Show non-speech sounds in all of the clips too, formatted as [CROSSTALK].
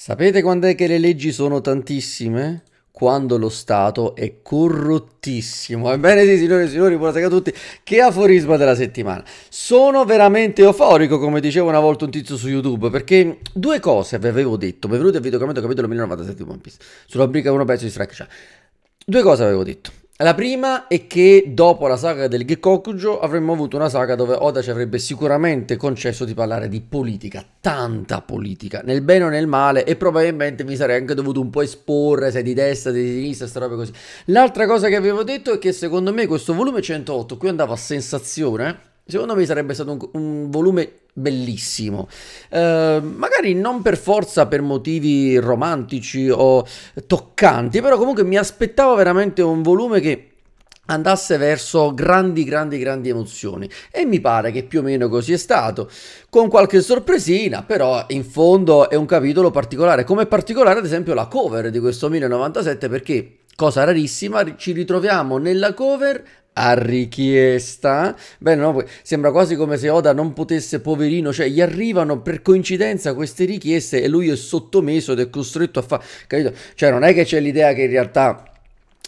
Sapete quando è che le leggi sono tantissime? Quando lo Stato è corrottissimo. Ebbene sì, signore e signori, buonasera a tutti. Che aforisma della settimana. Sono veramente euforico, come diceva una volta un tizio su YouTube, perché due cose vi avevo detto. Benvenuti al videocamento capitolo 1097 di One Piece. Sulla rubrica 1 pezzo di Strike Chat. Due cose avevo detto. La prima è che dopo la saga del Gekkokujo avremmo avuto una saga dove Oda ci avrebbe sicuramente concesso di parlare di politica, tanta politica, nel bene o nel male, e probabilmente mi sarei anche dovuto un po' esporre se di destra, se di sinistra, sta roba così. L'altra cosa che avevo detto è che secondo me questo volume 108 qui andava a sensazione, Secondo me sarebbe stato un, un volume bellissimo. Eh, magari non per forza per motivi romantici o toccanti, però comunque mi aspettavo veramente un volume che andasse verso grandi grandi grandi emozioni e mi pare che più o meno così è stato con qualche sorpresina però in fondo è un capitolo particolare come particolare ad esempio la cover di questo 1097 perché cosa rarissima ci ritroviamo nella cover a richiesta. Beh, no, sembra quasi come se Oda non potesse, poverino, cioè gli arrivano per coincidenza queste richieste e lui è sottomesso ed è costretto a fare, capito? Cioè non è che c'è l'idea che in realtà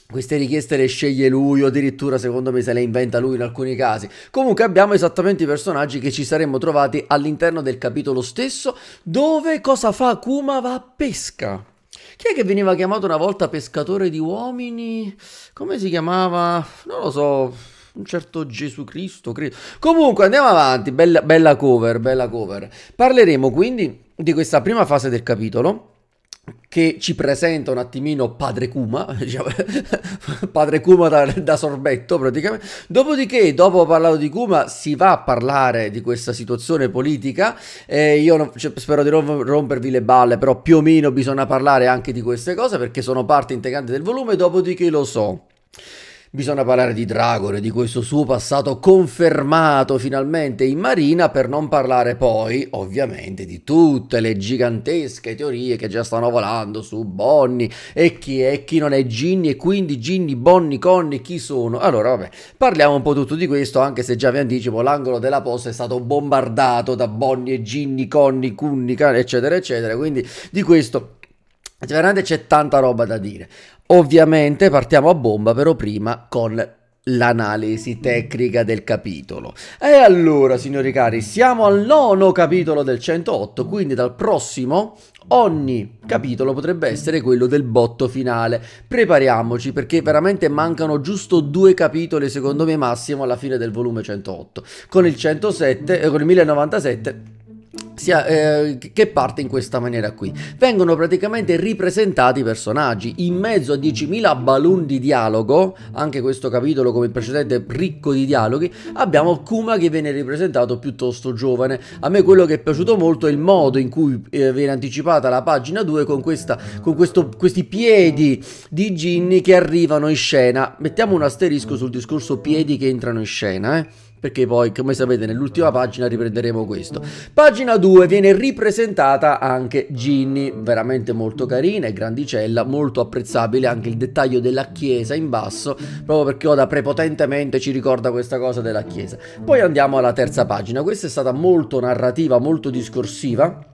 queste richieste le sceglie lui o addirittura secondo me se le inventa lui in alcuni casi. Comunque abbiamo esattamente i personaggi che ci saremmo trovati all'interno del capitolo stesso dove cosa fa Kuma Va a pesca. Chi è che veniva chiamato una volta pescatore di uomini? Come si chiamava? Non lo so. Un certo Gesù Cristo. Credo. Comunque andiamo avanti. Bella, bella cover, bella cover. Parleremo quindi di questa prima fase del capitolo che ci presenta un attimino Padre Kuma, [LAUGHS] diciamo, Padre Kuma da, da, sorbetto praticamente, dopodiché dopo parlato di Kuma si va a parlare di questa situazione politica, eh, io non, cioè, spero di non rompervi le balle, però più o meno bisogna parlare anche di queste cose perché sono parte integrante del volume, dopodiché lo so. Bisogna parlare di e di questo suo passato confermato finalmente in Marina, per non parlare poi, ovviamente, di tutte le gigantesche teorie che già stanno volando su Bonnie e chi è, e chi non è Ginny e quindi Ginny, Bonnie, Connie, chi sono. Allora, vabbè, parliamo un po' tutto di questo, anche se già vi anticipo, l'angolo della posta è stato bombardato da Bonnie e Ginny, Connie, Cunnica, eccetera, eccetera, quindi di questo Veramente c'è tanta roba da dire. Ovviamente partiamo a bomba, però prima con l'analisi tecnica del capitolo. E allora, signori cari, siamo al nono capitolo del 108, quindi dal prossimo ogni capitolo potrebbe essere quello del botto finale. Prepariamoci perché veramente mancano giusto due capitoli, secondo me massimo, alla fine del volume 108. Con il 107 eh, con il 1097 sia, eh, che parte in questa maniera qui. Vengono praticamente ripresentati i personaggi in mezzo a 10.000 balloon di dialogo, anche questo capitolo come il precedente ricco di dialoghi, abbiamo Kuma che viene ripresentato piuttosto giovane. A me quello che è piaciuto molto è il modo in cui eh, viene anticipata la pagina 2 con, questa, con questo, questi piedi di Ginny che arrivano in scena. Mettiamo un asterisco sul discorso piedi che entrano in scena, eh perché poi come sapete nell'ultima pagina riprenderemo questo. Pagina 2 viene ripresentata anche Ginny, veramente molto carina e grandicella, molto apprezzabile anche il dettaglio della chiesa in basso, proprio perché Oda prepotentemente ci ricorda questa cosa della chiesa. Poi andiamo alla terza pagina, questa è stata molto narrativa, molto discorsiva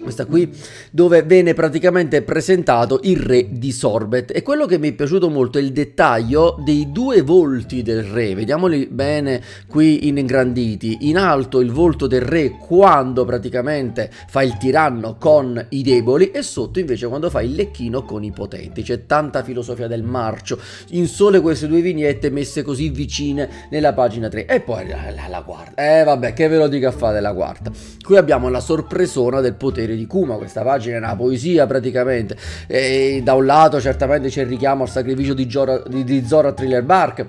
questa qui, dove viene praticamente presentato il re di Sorbet. E quello che mi è piaciuto molto è il dettaglio dei due volti del re, vediamoli bene qui ingranditi. In alto il volto del re quando praticamente fa il tiranno con i deboli e sotto invece quando fa il lecchino con i potenti. C'è tanta filosofia del marcio, in sole queste due vignette messe così vicine nella pagina 3. E poi la, la, la quarta. Eh vabbè, che ve lo dico a fare la quarta. Qui abbiamo la sorpresona del potere Cavaliere di Kuma, questa pagina è una poesia praticamente, e da un lato certamente c'è il richiamo al sacrificio di, Gior- di, di Zoro a Thriller Bark,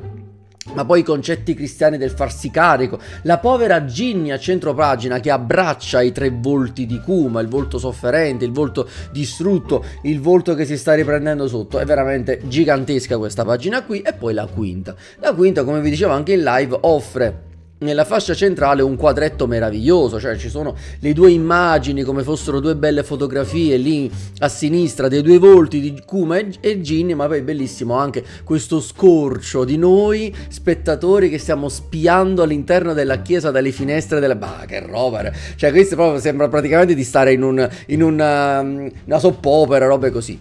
ma poi i concetti cristiani del farsi carico, la povera Ginny a centro pagina che abbraccia i tre volti di Kuma, il volto sofferente, il volto distrutto, il volto che si sta riprendendo sotto, è veramente gigantesca questa pagina qui e poi la quinta. La quinta, come vi dicevo anche in live, offre nella fascia centrale un quadretto meraviglioso, cioè ci sono le due immagini come fossero due belle fotografie lì a sinistra dei due volti di Kuma e Ginny, ma poi è bellissimo anche questo scorcio di noi spettatori che stiamo spiando all'interno della chiesa dalle finestre della... Bah, che roba! Cioè questo proprio sembra praticamente di stare in, un, in una, una um, soppopera, robe così.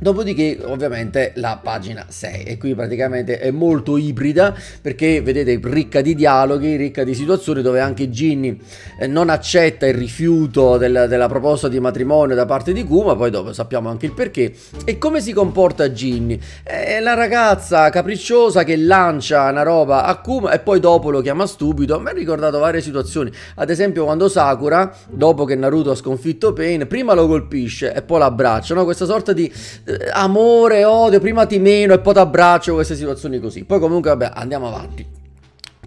Dopodiché ovviamente la pagina 6 e qui praticamente è molto ibrida perché vedete ricca di dialoghi, ricca di situazioni dove anche Ginny eh, non accetta il rifiuto del, della proposta di matrimonio da parte di Kuma, poi dopo sappiamo anche il perché. E come si comporta Ginny? È la ragazza capricciosa che lancia una roba a Kuma e poi dopo lo chiama stupido, a me ha ricordato varie situazioni, ad esempio quando Sakura, dopo che Naruto ha sconfitto Pain, prima lo colpisce e poi l'abbraccia, no? questa sorta di amore, odio, prima ti meno e poi ti abbraccio, queste situazioni così. Poi comunque vabbè, andiamo avanti.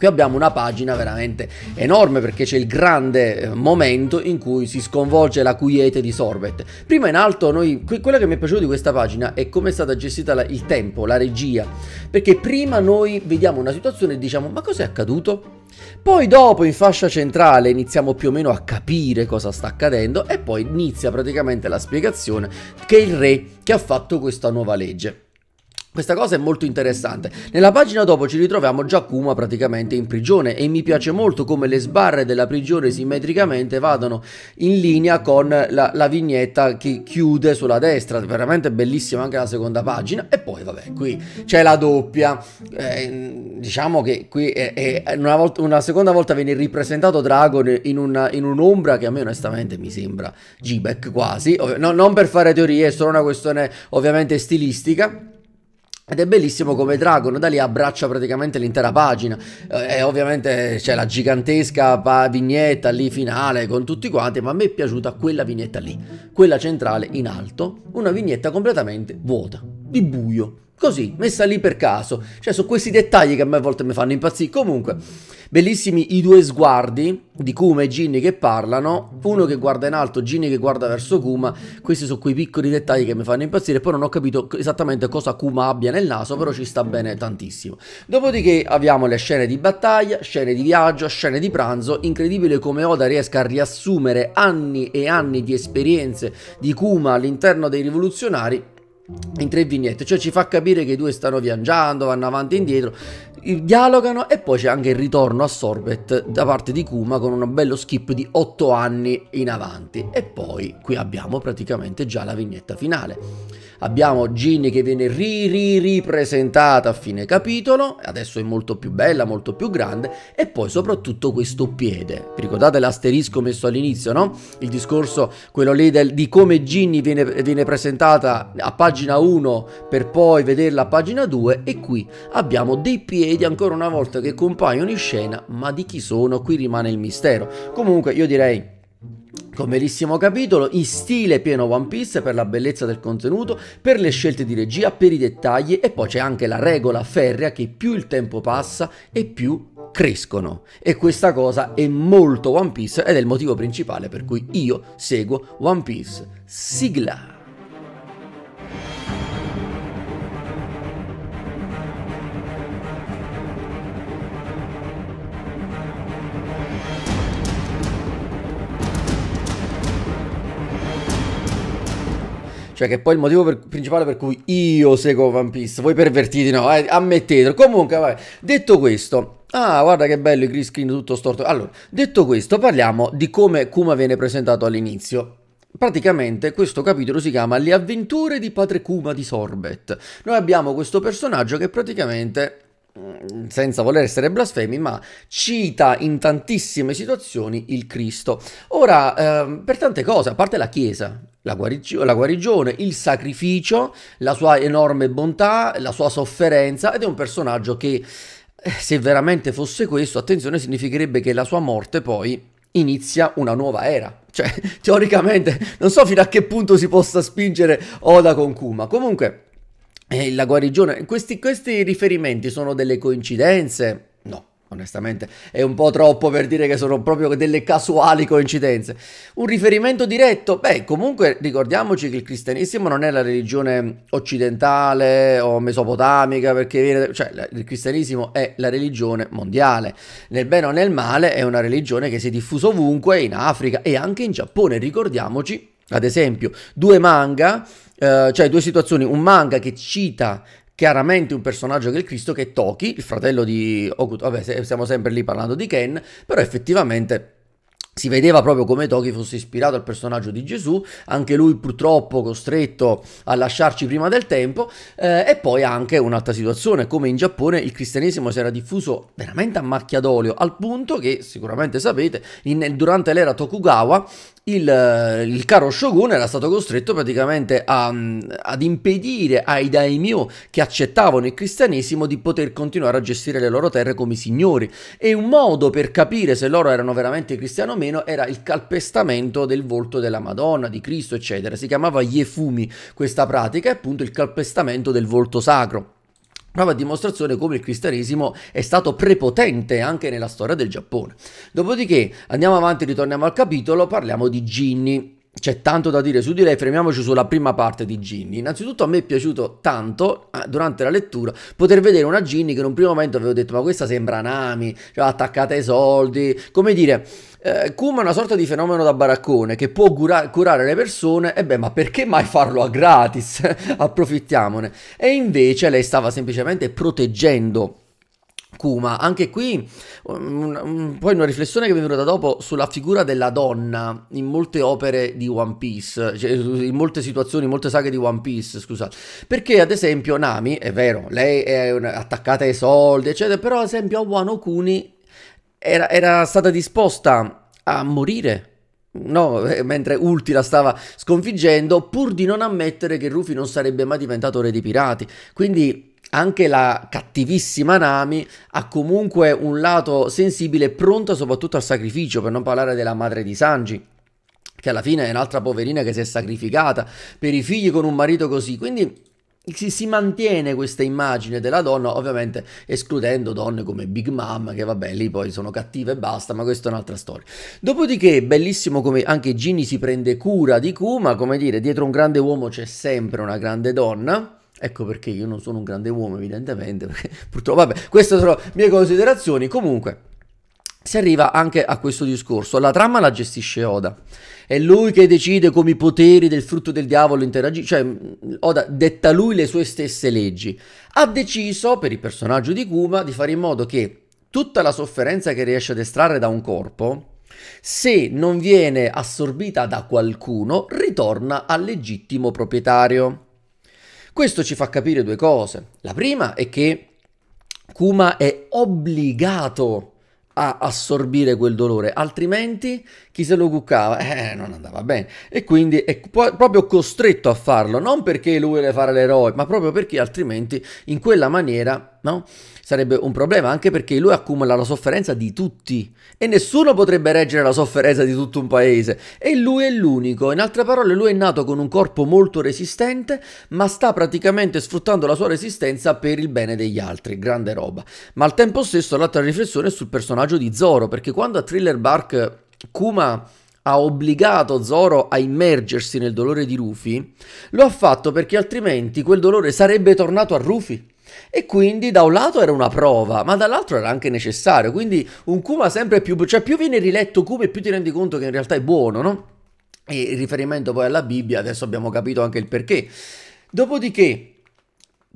Qui abbiamo una pagina veramente enorme perché c'è il grande eh, momento in cui si sconvolge la quiete di Sorbet. Prima in alto, noi, quello che mi è piaciuto di questa pagina è come è stata gestita la, il tempo, la regia. Perché prima noi vediamo una situazione e diciamo ma cos'è accaduto? Poi dopo in fascia centrale iniziamo più o meno a capire cosa sta accadendo e poi inizia praticamente la spiegazione che è il re che ha fatto questa nuova legge. Questa cosa è molto interessante. Nella pagina dopo ci ritroviamo Giacomo praticamente in prigione e mi piace molto come le sbarre della prigione simmetricamente vadano in linea con la, la vignetta che chiude sulla destra. Veramente bellissima anche la seconda pagina. E poi vabbè, qui c'è la doppia. Eh, diciamo che qui è, è una, volta, una, seconda volta viene ripresentato Dragon in, una, in un'ombra che a me onestamente mi sembra Gibek quasi. No, non per fare teorie, è solo una questione ovviamente stilistica. Ed è bellissimo come Dragon da lì abbraccia praticamente l'intera pagina. Eh, e ovviamente c'è la gigantesca vignetta lì finale con tutti quanti, ma a me è piaciuta quella vignetta lì, quella centrale in alto, una vignetta completamente vuota, di buio, Così, messa lì per caso. Cioè, sono questi dettagli che a me a volte mi fanno impazzire. Comunque, bellissimi i due sguardi di Kuma e Ginny che parlano. Uno che guarda in alto, Ginny che guarda verso Kuma. Questi sono quei piccoli dettagli che mi fanno impazzire. Poi non ho capito esattamente cosa Kuma abbia nel naso, però ci sta bene tantissimo. Dopodiché abbiamo le scene di battaglia, scene di viaggio, scene di pranzo. Incredibile come Oda riesca a riassumere anni e anni di esperienze di Kuma all'interno dei rivoluzionari in tre vignette, cioè ci fa capire che i due stanno viaggiando, vanno avanti e indietro, dialogano e poi c'è anche il ritorno a Sorbet da parte di Kuma con un bello skip di 8 anni in avanti e poi qui abbiamo praticamente già la vignetta finale abbiamo Ginny che viene ri, ri, ripresentata a fine capitolo, adesso è molto più bella, molto più grande, e poi soprattutto questo piede. Vi ricordate l'asterisco messo all'inizio, no? Il discorso, quello lì del, di come Ginny viene, viene presentata a pagina 1 per poi vederla a pagina 2 e qui abbiamo dei piedi ancora una volta che compaiono in scena, ma di chi sono qui rimane il mistero. Comunque io direi Ecco, bellissimo capitolo, in stile pieno One Piece per la bellezza del contenuto, per le scelte di regia, per i dettagli e poi c'è anche la regola ferrea che più il tempo passa e più crescono e questa cosa è molto One Piece ed è il motivo principale per cui io seguo One Piece. Sigla! Cioè che poi il motivo per, principale per cui io seguo One Piece, voi pervertiti no, eh, ammettetelo. Comunque, vabbè, detto questo, Ah, guarda che bello il green screen tutto storto. Allora, detto questo, parliamo di come Kuma viene presentato all'inizio. Praticamente questo capitolo si chiama Le avventure di Padre Kuma di Sorbet. Noi abbiamo questo personaggio che praticamente Mm, senza voler essere blasfemi, ma cita in tantissime situazioni il Cristo. Ora, eh, per tante cose, a parte la Chiesa, la, guarigio- la, guarigione, il sacrificio, la sua enorme bontà, la sua sofferenza, ed è un personaggio che, eh, se veramente fosse questo, attenzione, significherebbe che la sua morte poi inizia una nuova era. Cioè, [LAUGHS] teoricamente, non so fino a che punto si possa spingere Oda con Kuma. Comunque eh, la guarigione. Questi, questi riferimenti sono delle coincidenze? No, onestamente è un po' troppo per dire che sono proprio delle casuali coincidenze. Un riferimento diretto? Beh, comunque ricordiamoci che il cristianesimo non è la religione occidentale o mesopotamica, perché viene, cioè, il cristianesimo è la religione mondiale. Nel bene o nel male è una religione che si è diffusa ovunque in Africa e anche in Giappone, ricordiamoci ad esempio, due manga, eh, cioè due situazioni, un manga che cita chiaramente un personaggio che è Cristo, che è Toki, il fratello di Okuto, vabbè siamo sempre lì parlando di Ken, però effettivamente... Si vedeva proprio come Toki fosse ispirato al personaggio di Gesù, anche lui purtroppo costretto a lasciarci prima del tempo, eh, e poi anche un'altra situazione, come in Giappone il cristianesimo si era diffuso veramente a macchia d'olio, al punto che sicuramente sapete, in, durante l'era Tokugawa il, eh, il, caro Shogun era stato costretto praticamente a, mm, ad impedire ai daimyo che accettavano il cristianesimo di poter continuare a gestire le loro terre come signori e un modo per capire se loro erano veramente cristiani o meno era il calpestamento del volto della Madonna, di Cristo eccetera, si chiamava Yefumi questa pratica e appunto il calpestamento del volto sacro prova a dimostrazione come il cristianesimo è stato prepotente anche nella storia del Giappone. Dopodiché andiamo avanti, ritorniamo al capitolo, parliamo di Ginni c'è tanto da dire su di lei, fermiamoci sulla prima parte di Ginny. Innanzitutto a me è piaciuto tanto ah, durante la lettura poter vedere una Ginny che in un primo momento avevo detto ma questa sembra Nami, cioè attaccata ai soldi, come dire... Eh, Kuma è una sorta di fenomeno da baraccone che può cura curare le persone, e beh, ma perché mai farlo a gratis? [LAUGHS] Approfittiamone. E invece lei stava semplicemente proteggendo Kuma. Anche qui un, un, poi una riflessione che mi è venuta dopo sulla figura della donna in molte opere di One Piece, cioè in molte situazioni, in molte saghe di One Piece, scusate. Perché ad esempio Nami, è vero, lei è attaccata ai soldi, eccetera, però ad esempio Wano Kuni era, era stata disposta a morire No, eh, mentre Ulti la stava sconfiggendo, pur di non ammettere che Rufy non sarebbe mai diventato re dei pirati. Quindi anche la cattivissima Nami ha comunque un lato sensibile e pronta soprattutto al sacrificio, per non parlare della madre di Sanji che alla fine è un'altra poverina che si è sacrificata per i figli con un marito così, quindi si, si, mantiene questa immagine della donna, ovviamente escludendo donne come Big Mom, che vabbè, lì poi sono cattive e basta, ma questa è un'altra storia. Dopodiché, bellissimo come anche Ginny si prende cura di Kuma, come dire, dietro un grande uomo c'è sempre una grande donna. Ecco perché io non sono un grande uomo, evidentemente, perché [LAUGHS] purtroppo, vabbè, queste sono le mie considerazioni. Comunque, si arriva anche a questo discorso. La trama la gestisce Oda. È lui che decide come i poteri del frutto del diavolo interagiscono. Cioè, Oda detta lui le sue stesse leggi. Ha deciso, per il personaggio di Kuma, di fare in modo che tutta la sofferenza che riesce ad estrarre da un corpo, se non viene assorbita da qualcuno, ritorna al legittimo proprietario. Questo ci fa capire due cose. La prima è che Kuma è obbligato a assorbire quel dolore, altrimenti chi se lo cuccava eh, non andava bene e quindi è proprio costretto a farlo, non perché lui vuole fare l'eroe, ma proprio perché altrimenti in quella maniera no? Sarebbe un problema anche perché lui accumula la sofferenza di tutti e nessuno potrebbe reggere la sofferenza di tutto un paese e lui è l'unico. In altre parole, lui è nato con un corpo molto resistente, ma sta praticamente sfruttando la sua resistenza per il bene degli altri, grande roba. Ma al tempo stesso l'altra riflessione è sul personaggio di Zoro, perché quando a Thriller Bark Kuma ha obbligato Zoro a immergersi nel dolore di Rufy, lo ha fatto perché altrimenti quel dolore sarebbe tornato a Rufy. E quindi da un lato era una prova, ma dall'altro era anche necessario. Quindi un Kuma sempre più, cioè più viene riletto Kuma e più ti rendi conto che in realtà è buono, no? E il riferimento poi alla Bibbia, adesso abbiamo capito anche il perché. Dopodiché,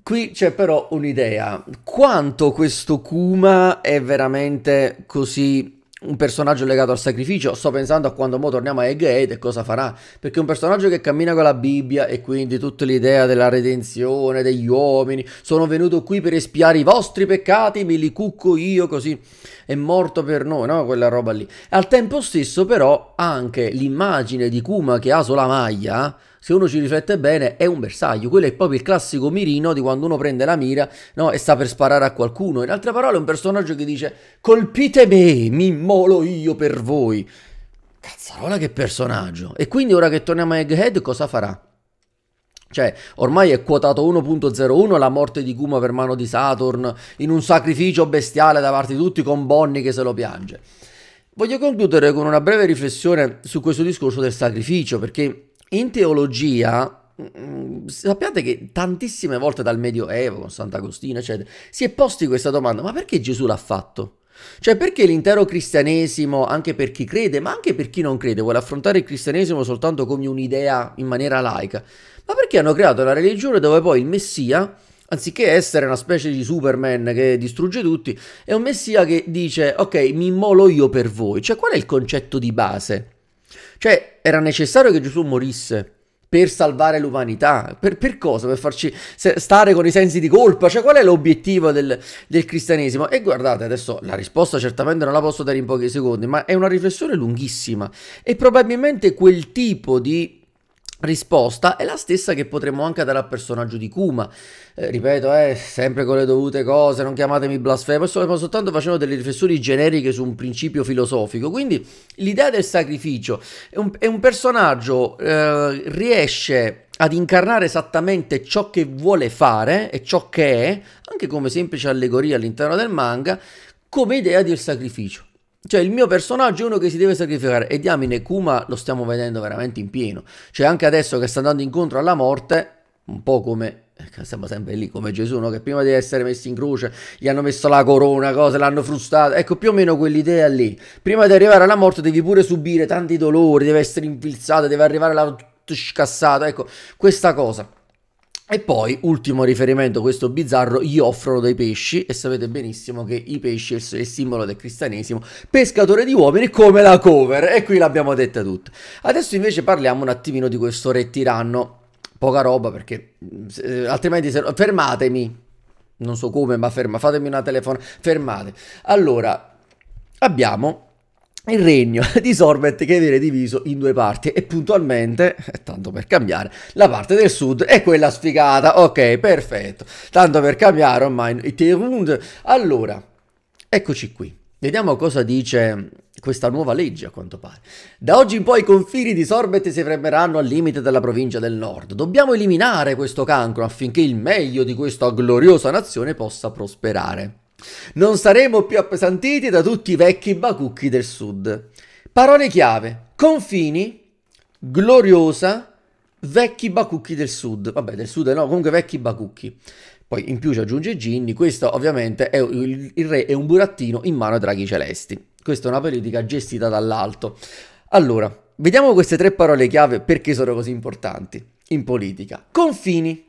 qui c'è però un'idea, quanto questo Kuma è veramente così un personaggio legato al sacrificio. Sto pensando a quando mo torniamo a Egg e cosa farà. Perché un personaggio che cammina con la Bibbia e quindi tutta l'idea della redenzione degli uomini. Sono venuto qui per espiare i vostri peccati, me li cucco io così. È morto per noi, no? Quella roba lì. Al tempo stesso, però, anche l'immagine di Kuma che ha sulla maglia se uno ci riflette bene, è un bersaglio. Quello è proprio il classico mirino di quando uno prende la mira no, e sta per sparare a qualcuno. In altre parole, è un personaggio che dice: Colpite me, mi immolo io per voi. Cazzarola, che personaggio! E quindi ora che torniamo a Egghead, cosa farà? Cioè, ormai è quotato 1.01 la morte di Kuma per mano di Saturn in un sacrificio bestiale da parte di tutti con Bonnie che se lo piange. Voglio concludere con una breve riflessione su questo discorso del sacrificio, perché in teologia mm, mm, sappiate che tantissime volte dal Medioevo, con Sant'Agostino, eccetera, si è posti questa domanda, ma perché Gesù l'ha fatto? Cioè perché l'intero cristianesimo, anche per chi crede, ma anche per chi non crede, vuole affrontare il cristianesimo soltanto come un'idea in maniera laica? Ma perché hanno creato una religione dove poi il Messia, anziché essere una specie di Superman che distrugge tutti, è un Messia che dice ok mi immolo io per voi. Cioè qual è il concetto di base? Cioè, era necessario che Gesù morisse per salvare l'umanità? Per, per, cosa? Per farci stare con i sensi di colpa? Cioè, qual è l'obiettivo del, del, cristianesimo? E guardate, adesso la risposta certamente non la posso dare in pochi secondi, ma è una riflessione lunghissima e probabilmente quel tipo di risposta è la stessa che potremmo anche dare al personaggio di Kuma. Eh, ripeto, eh, sempre con le dovute cose, non chiamatemi blasfemo, sto soltanto facendo delle riflessioni generiche su un principio filosofico. Quindi l'idea del sacrificio è un, è un personaggio eh, riesce ad incarnare esattamente ciò che vuole fare e ciò che è, anche come semplice allegoria all'interno del manga, come idea del sacrificio. Cioè il mio personaggio è uno che si deve sacrificare e diamine Kuma lo stiamo vedendo veramente in pieno. Cioè anche adesso che sta andando incontro alla morte, un po' come eh, siamo sempre lì come Gesù, no? che prima di essere messi in croce gli hanno messo la corona, cose, l'hanno frustato, ecco più o meno quell'idea lì. Prima di arrivare alla morte devi pure subire tanti dolori, devi essere infilzato, devi arrivare alla tutto scassato, ecco questa cosa. E poi, ultimo riferimento, questo bizzarro, gli offrono dei pesci e sapete benissimo che i pesci è il simbolo del cristianesimo, pescatore di uomini come la cover e qui l'abbiamo detta tutta. Adesso invece parliamo un attimino di questo re tiranno, poca roba perché eh, altrimenti se, fermatemi, non so come ma ferma, fatemi una telefona, fermate. Allora, abbiamo il regno [LAUGHS] di Sorbet che viene diviso in due parti e puntualmente, eh, tanto per cambiare, la parte del sud è quella sfigata, ok perfetto, tanto per cambiare ormai i Terund. Allora, eccoci qui, vediamo cosa dice questa nuova legge a quanto pare. Da oggi in poi i confini di Sorbet si fremeranno al limite della provincia del nord. Dobbiamo eliminare questo cancro affinché il meglio di questa gloriosa nazione possa prosperare. Non saremo più appesantiti da tutti i vecchi bacucchi del sud. Parole chiave: confini, gloriosa, vecchi bacucchi del sud. Vabbè, del sud no, comunque vecchi bacucchi. Poi in più ci aggiunge Ginni, questo ovviamente è il, il re è un burattino in mano ai draghi celesti. Questa è una politica gestita dall'alto. Allora, vediamo queste tre parole chiave perché sono così importanti in politica. Confini.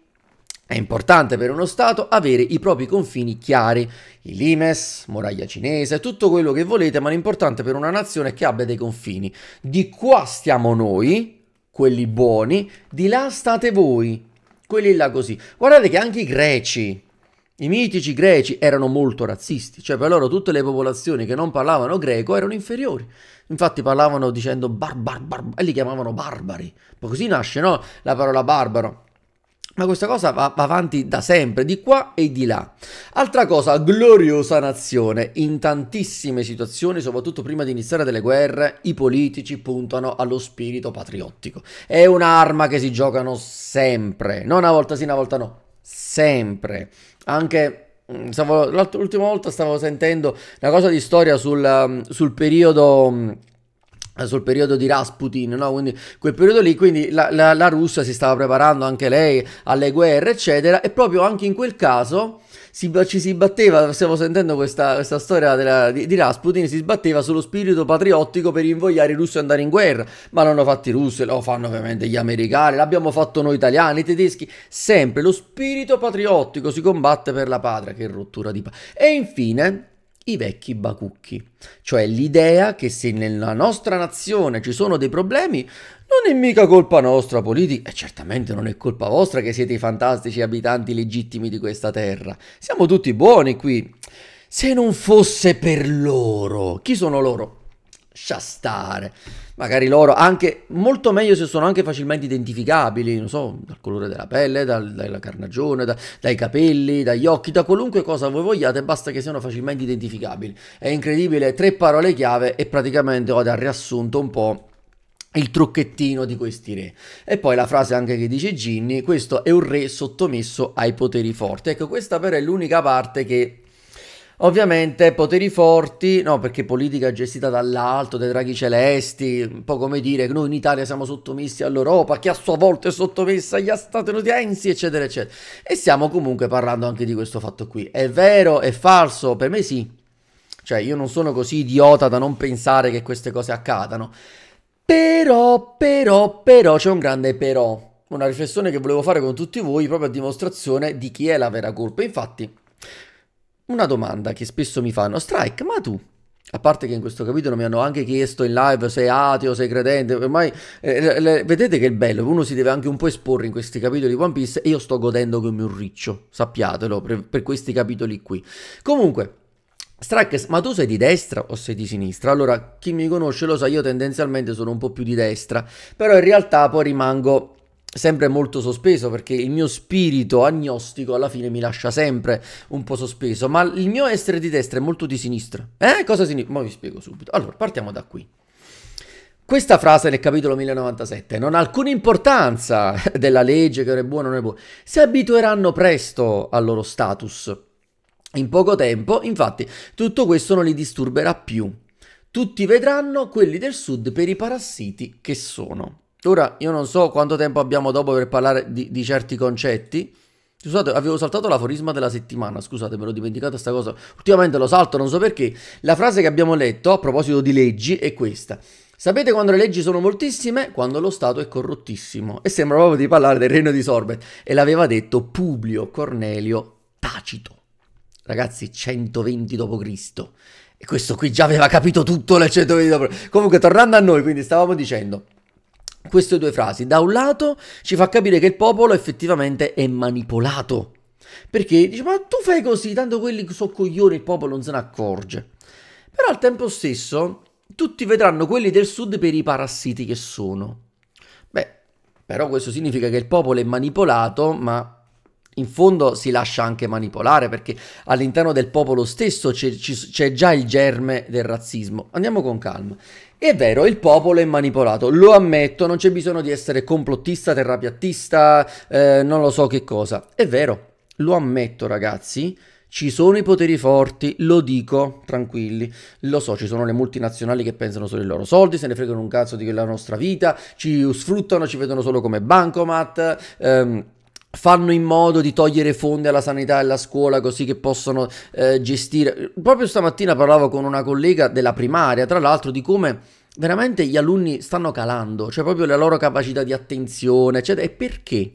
È importante per uno Stato avere i propri confini chiari, i limes, muraglia cinese, tutto quello che volete, ma l'importante per una nazione è che abbia dei confini. Di qua stiamo noi, quelli buoni, di là state voi, quelli là così. Guardate che anche i greci, i mitici greci erano molto razzisti, cioè per loro tutte le popolazioni che non parlavano greco erano inferiori. Infatti parlavano dicendo barbar, bar, bar, e li chiamavano barbari. Poi così nasce no? la parola barbaro. Ma questa cosa va avanti da sempre, di qua e di là. Altra cosa, gloriosa nazione. In tantissime situazioni, soprattutto prima di iniziare delle guerre, i politici puntano allo spirito patriottico. È un'arma che si giocano sempre. Non una volta sì, una volta no. Sempre. Anche mm, l'ultima volta stavo sentendo una cosa di storia sul, um, sul periodo mm, sul periodo di Rasputin, no? quindi quel periodo lì, quindi la, la, la Russia si stava preparando anche lei alle guerre, eccetera, e proprio anche in quel caso si, ci si batteva, stiamo sentendo questa, questa storia della, di, di, Rasputin, si sbatteva sullo spirito patriottico per invogliare i russi ad andare in guerra, ma l'hanno fatto i russi, lo fanno ovviamente gli americani, l'abbiamo fatto noi italiani, i tedeschi, sempre lo spirito patriottico si combatte per la patria, che rottura di patria. E infine, i vecchi bacucchi, cioè l'idea che se nella nostra nazione ci sono dei problemi, non è mica colpa nostra politica, e certamente non è colpa vostra che siete i fantastici abitanti legittimi di questa terra. Siamo tutti buoni qui. Se non fosse per loro, chi sono loro? Sciastare magari loro anche molto meglio se sono anche facilmente identificabili, non so, dal colore della pelle, dal, dalla carnagione, da, dai capelli, dagli occhi, da qualunque cosa voi vogliate, basta che siano facilmente identificabili. È incredibile, tre parole chiave e praticamente ho da riassunto un po' il trucchettino di questi re. E poi la frase anche che dice Ginny, questo è un re sottomesso ai poteri forti. Ecco, questa però è l'unica parte che Ovviamente poteri forti, no perché politica gestita dall'alto, dai draghi celesti, un po' come dire che noi in Italia siamo sottomessi all'Europa, che a sua volta è sottomessa agli statunitensi, eccetera, eccetera. E stiamo comunque parlando anche di questo fatto qui. È vero, è falso? Per me sì. Cioè io non sono così idiota da non pensare che queste cose accadano. Però, però, però, c'è un grande però. Una riflessione che volevo fare con tutti voi proprio a dimostrazione di chi è la vera colpa. Infatti... Una domanda che spesso mi fanno, Strike, ma tu a parte che in questo capitolo mi hanno anche chiesto in live sei ateo, sei credente, ormai eh, le, vedete che è bello, uno si deve anche un po' esporre in questi capitoli di One Piece e io sto godendo come un riccio, sappiatelo, per, per questi capitoli qui. Comunque, Strike, ma tu sei di destra o sei di sinistra? Allora, chi mi conosce lo sa, io tendenzialmente sono un po' più di destra, però in realtà poi rimango sempre molto sospeso perché il mio spirito agnostico alla fine mi lascia sempre un po' sospeso, ma il mio essere di destra è molto di sinistra. Eh, cosa significa? Ma vi spiego subito. Allora, partiamo da qui. Questa frase nel capitolo 1097 non ha alcuna importanza [LAUGHS] della legge che non è buona o non è buona. Si abitueranno presto al loro status. In poco tempo, infatti, tutto questo non li disturberà più. Tutti vedranno quelli del sud per i parassiti che sono. Ora io non so quanto tempo abbiamo dopo per parlare di, di certi concetti. Scusate, avevo saltato l'aforisma della settimana, scusate, me l'ho dimenticata sta cosa. Ultimamente lo salto, non so perché. La frase che abbiamo letto a proposito di leggi è questa. Sapete quando le leggi sono moltissime? Quando lo Stato è corrottissimo. E sembra proprio di parlare del regno di Sorbet. E l'aveva detto Publio Cornelio Tacito. Ragazzi, 120 d.C. E questo qui già aveva capito tutto nel 120 d.C. Comunque, tornando a noi, quindi stavamo dicendo queste due frasi. Da un lato ci fa capire che il popolo effettivamente è manipolato. Perché dice, ma tu fai così, tanto quelli sono coglioni, il popolo non se ne accorge. Però al tempo stesso tutti vedranno quelli del sud per i parassiti che sono. Beh, però questo significa che il popolo è manipolato, ma in fondo si lascia anche manipolare perché all'interno del popolo stesso c'è, già il germe del razzismo. Andiamo con calma. È vero, il popolo è manipolato, lo ammetto, non c'è bisogno di essere complottista, terrapiattista, eh, non lo so che cosa. È vero, lo ammetto ragazzi. Ci sono i poteri forti, lo dico, tranquilli, lo so, ci sono le multinazionali che pensano solo ai loro soldi, se ne fregano un cazzo di quella nostra vita, ci sfruttano, ci vedono solo come bancomat, ehm, fanno in modo di togliere fondi alla sanità e alla scuola così che possono eh, gestire. Proprio stamattina parlavo con una collega della primaria, tra l'altro, di come veramente gli alunni stanno calando, cioè proprio la loro capacità di attenzione, eccetera. E perché?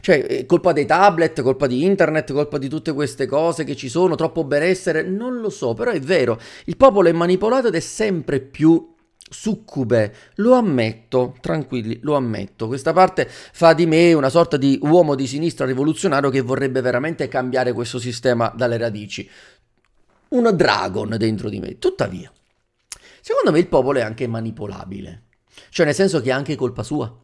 Cioè, eh, colpa dei tablet, colpa di internet, colpa di tutte queste cose che ci sono, troppo benessere, non lo so, però è vero, il popolo è manipolato ed è sempre più succube, lo ammetto, tranquilli, lo ammetto. Questa parte fa di me una sorta di uomo di sinistra rivoluzionario che vorrebbe veramente cambiare questo sistema dalle radici. Un dragon dentro di me. Tuttavia, secondo me il popolo è anche manipolabile. Cioè nel senso che è anche colpa sua.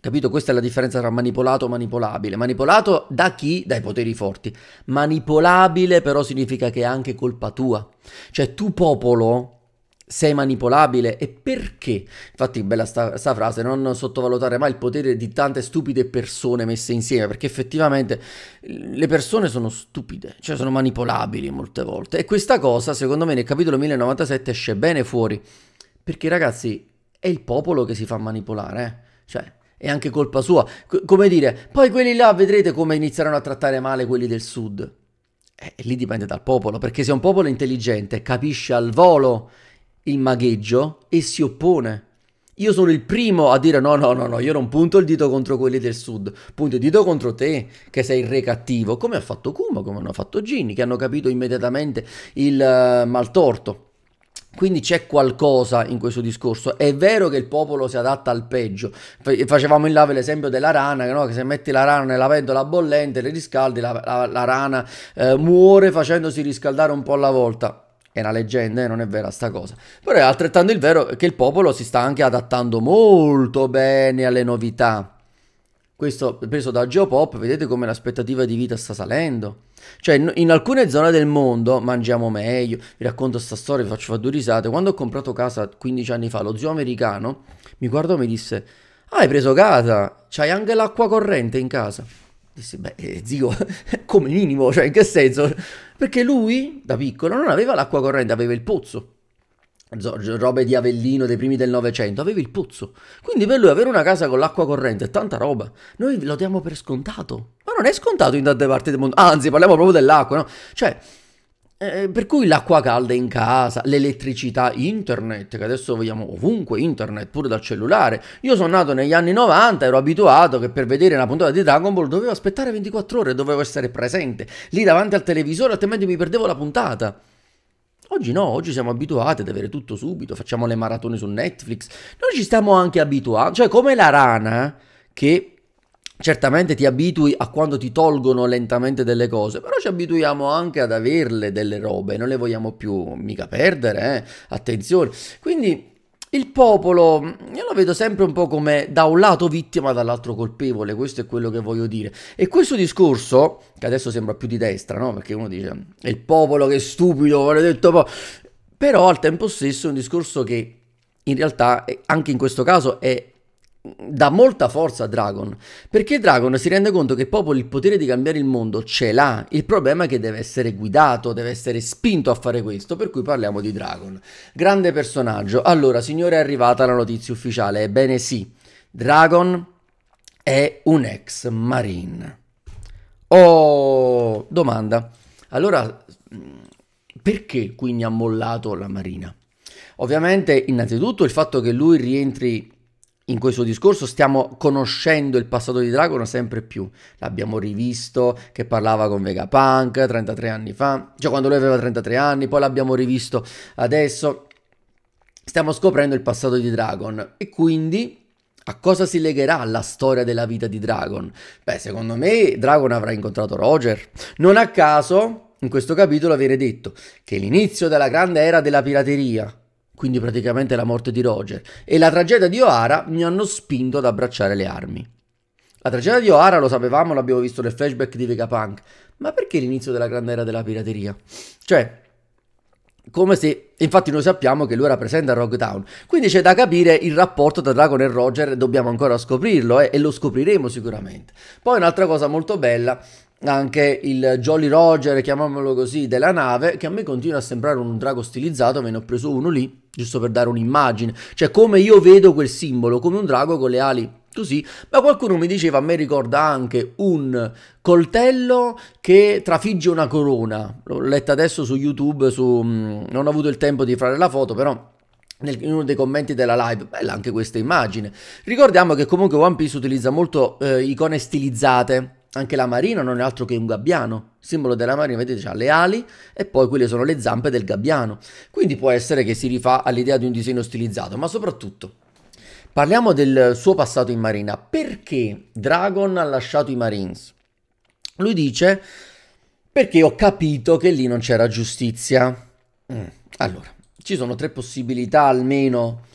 Capito? Questa è la differenza tra manipolato e manipolabile. Manipolato da chi? Dai poteri forti. Manipolabile però significa che è anche colpa tua. Cioè tu popolo sei manipolabile e perché? Infatti, bella sta, sta, frase, non sottovalutare mai il potere di tante stupide persone messe insieme, perché effettivamente le persone sono stupide, cioè sono manipolabili molte volte. E questa cosa, secondo me, nel capitolo 1097 esce bene fuori, perché ragazzi, è il popolo che si fa manipolare, eh? cioè è anche colpa sua. C come dire, poi quelli là vedrete come inizieranno a trattare male quelli del sud. Eh, lì dipende dal popolo, perché se un popolo intelligente capisce al volo il magheggio e si oppone. Io sono il primo a dire no, no, no, no, io non punto il dito contro quelli del sud, punto il dito contro te che sei il re cattivo, come ha fatto Kuma, come hanno fatto Ginni, che hanno capito immediatamente il uh, eh, maltorto. Quindi c'è qualcosa in questo discorso. È vero che il popolo si adatta al peggio. Facevamo in live l'esempio della rana, no? che se metti la rana nella pentola bollente, le riscaldi, la, la, la rana eh, muore facendosi riscaldare un po' alla volta è una leggenda e eh, non è vera sta cosa. Però è altrettanto il vero che il popolo si sta anche adattando molto bene alle novità. Questo preso da Geopop, vedete come l'aspettativa di vita sta salendo. Cioè, in, alcune zone del mondo mangiamo meglio. Vi racconto questa storia, vi faccio fare due risate. Quando ho comprato casa 15 anni fa, lo zio americano mi guardò e mi disse: Ah, hai preso casa? C'hai anche l'acqua corrente in casa. Disse, beh, eh, zio, [LAUGHS] come minimo, cioè in che senso? Perché lui, da piccolo, non aveva l'acqua corrente, aveva il pozzo. Robe di Avellino dei primi del Novecento, aveva il pozzo. Quindi per lui avere una casa con l'acqua corrente è tanta roba. Noi lo diamo per scontato. Ma non è scontato in tante parti del mondo. Anzi, parliamo proprio dell'acqua, no? Cioè, eh, eh, per cui l'acqua calda in casa, l'elettricità, internet, che adesso vediamo ovunque internet, pure dal cellulare. Io sono nato negli anni 90, ero abituato che per vedere una puntata di Dragon Ball dovevo aspettare 24 ore, dovevo essere presente lì davanti al televisore, altrimenti mi perdevo la puntata. Oggi no, oggi siamo abituati ad avere tutto subito, facciamo le maratone su Netflix. Noi ci stiamo anche abituati, cioè come la rana che Certamente ti abitui a quando ti tolgono lentamente delle cose, però ci abituiamo anche ad averle delle robe, non le vogliamo più mica perdere, eh? attenzione. Quindi il popolo, io lo vedo sempre un po' come da un lato vittima, dall'altro colpevole, questo è quello che voglio dire. E questo discorso, che adesso sembra più di destra, no? Perché uno dice, è il popolo che è stupido, maledetto po'. Però al tempo stesso è un discorso che in realtà, anche in questo caso, è dà molta forza a Dragon, perché Dragon si rende conto che proprio il potere di cambiare il mondo ce l'ha, il problema è che deve essere guidato, deve essere spinto a fare questo, per cui parliamo di Dragon. Grande personaggio. Allora, signore, è arrivata la notizia ufficiale, ebbene sì, Dragon è un ex marine. Oh, domanda. Allora, perché quindi ha mollato la marina? Ovviamente, innanzitutto il fatto che lui rientri in questo discorso stiamo conoscendo il passato di Dragon sempre più. L'abbiamo rivisto che parlava con Vegapunk 33 anni fa, cioè quando lui aveva 33 anni, poi l'abbiamo rivisto adesso. Stiamo scoprendo il passato di Dragon e quindi a cosa si legherà la storia della vita di Dragon? Beh, secondo me Dragon avrà incontrato Roger. Non a caso, in questo capitolo viene detto che l'inizio della grande era della pirateria quindi praticamente la morte di Roger, e la tragedia di O'Hara mi hanno spinto ad abbracciare le armi. La tragedia di O'Hara lo sapevamo, l'abbiamo visto nel flashback di Vegapunk, ma perché l'inizio della grande era della pirateria? Cioè, come se, infatti noi sappiamo che lui era presente a Rogue Town, quindi c'è da capire il rapporto tra Dragon e Roger, dobbiamo ancora scoprirlo eh, e lo scopriremo sicuramente. Poi un'altra cosa molto bella anche il Jolly Roger, chiamiamolo così, della nave, che a me continua a sembrare un drago stilizzato, me ne ho preso uno lì, giusto per dare un'immagine, cioè come io vedo quel simbolo, come un drago con le ali così, ma qualcuno mi diceva, a me ricorda anche un coltello che trafigge una corona, l'ho letta adesso su YouTube, su, mm, non ho avuto il tempo di fare la foto, però in uno dei commenti della live, bella anche questa immagine. Ricordiamo che comunque One Piece utilizza molto eh, icone stilizzate, anche la marina non è altro che un gabbiano, simbolo della marina, vedete, ha le ali e poi quelle sono le zampe del gabbiano. Quindi può essere che si rifà all'idea di un disegno stilizzato, ma soprattutto parliamo del suo passato in marina. Perché Dragon ha lasciato i Marines? Lui dice perché ho capito che lì non c'era giustizia. Mm, allora, ci sono tre possibilità almeno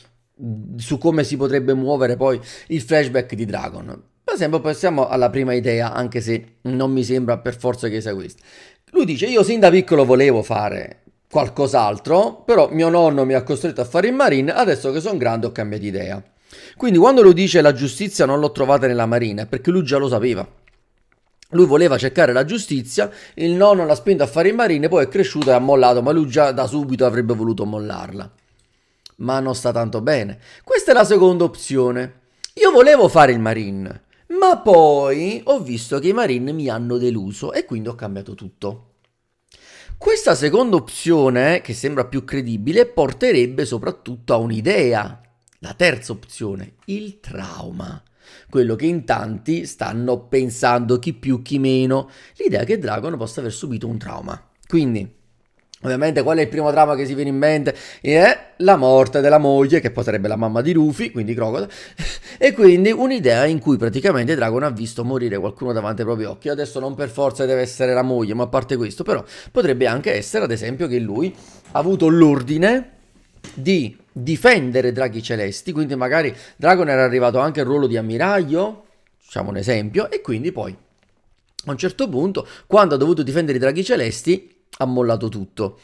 su come si potrebbe muovere poi il flashback di Dragon. Per esempio, passiamo alla prima idea, anche se non mi sembra per forza che sia questa. Lui dice: Io sin da piccolo volevo fare qualcos'altro, però mio nonno mi ha costretto a fare il marine, adesso che sono grande ho cambiato idea. Quindi quando lui dice la giustizia non l'ho trovata nella marina, è perché lui già lo sapeva. Lui voleva cercare la giustizia, il nonno l'ha spinto a fare il marine, poi è cresciuto e ha mollato, ma lui già da subito avrebbe voluto mollarla. Ma non sta tanto bene. Questa è la seconda opzione. Io volevo fare il marine, ma poi ho visto che i Marine mi hanno deluso e quindi ho cambiato tutto. Questa seconda opzione, che sembra più credibile, porterebbe soprattutto a un'idea. La terza opzione, il trauma. Quello che in tanti stanno pensando chi più chi meno, l'idea che Dragon possa aver subito un trauma. Quindi, Ovviamente qual è il primo dramma che si viene in mente? È la morte della moglie, che poi sarebbe la mamma di Luffy, quindi Crocodile. [LAUGHS] E quindi un'idea in cui praticamente Dragon ha visto morire qualcuno davanti ai propri occhi. Adesso non per forza deve essere la moglie, ma a parte questo, però potrebbe anche essere ad esempio che lui ha avuto l'ordine di difendere draghi celesti, quindi magari Dragon era arrivato anche al ruolo di ammiraglio, diciamo un esempio, e quindi poi a un certo punto, quando ha dovuto difendere i draghi celesti, ha mollato tutto.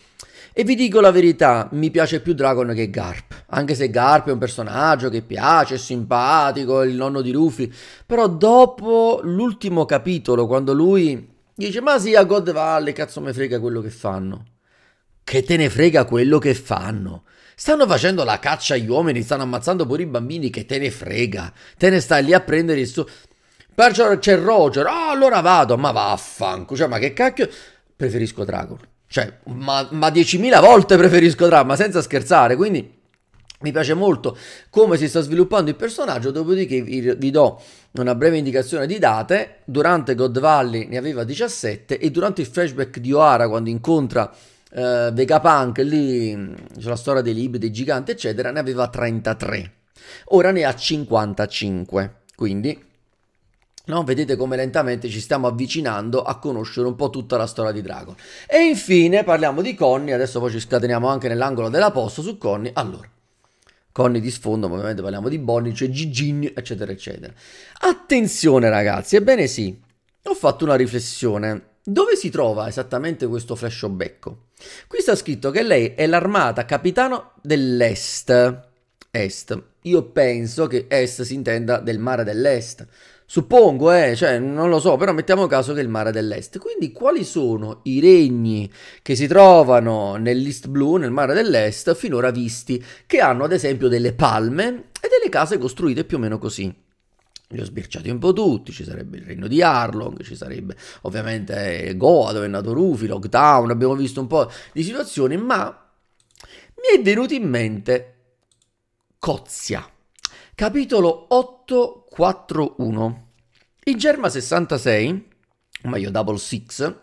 E vi dico la verità, mi piace più Dragon che Garp, anche se Garp è un personaggio che piace, è simpatico, è il nonno di Luffy, però dopo l'ultimo capitolo, quando lui dice ma sì a God Valley, cazzo me frega quello che fanno. Che te ne frega quello che fanno? Stanno facendo la caccia agli uomini, stanno ammazzando pure i bambini, che te ne frega? Te ne stai lì a prendere il suo... Perciò c'è Roger, ah oh, allora vado, ma vaffanculo, cioè ma che cacchio preferisco Dragon. Cioè, ma, ma 10.000 volte preferisco Dragon, ma senza scherzare, quindi... Mi piace molto come si sta sviluppando il personaggio, dopodiché vi, vi, do una breve indicazione di date. Durante God Valley ne aveva 17 e durante il flashback di O'Hara quando incontra eh, Vegapunk, lì sulla mm, storia dei libri, dei giganti eccetera, ne aveva 33. Ora ne ha 55, quindi No? Vedete come lentamente ci stiamo avvicinando a conoscere un po' tutta la storia di Dragon. E infine parliamo di Connie, adesso poi ci scateniamo anche nell'angolo della posta su Connie. Allora, Connie di sfondo, ma ovviamente parliamo di Bonnie, cioè Gigigni, eccetera, eccetera. Attenzione ragazzi, ebbene sì, ho fatto una riflessione. Dove si trova esattamente questo flashobecco? Qui sta scritto che lei è l'armata capitano dell'Est. Est. Io penso che Est si intenda del mare dell'Est, Suppongo, eh, cioè non lo so, però mettiamo caso che il mare dell'est. Quindi quali sono i regni che si trovano nell'East Blue, nel mare dell'est, finora visti, che hanno ad esempio delle palme e delle case costruite più o meno così? Li ho sbirciati un po' tutti, ci sarebbe il regno di Arlong, ci sarebbe ovviamente eh, Goa dove è nato Rufy, Lockdown, abbiamo visto un po' di situazioni, ma mi è venuto in mente Cozia, capitolo 8 4-1. I Germa 66, o meglio Double Six,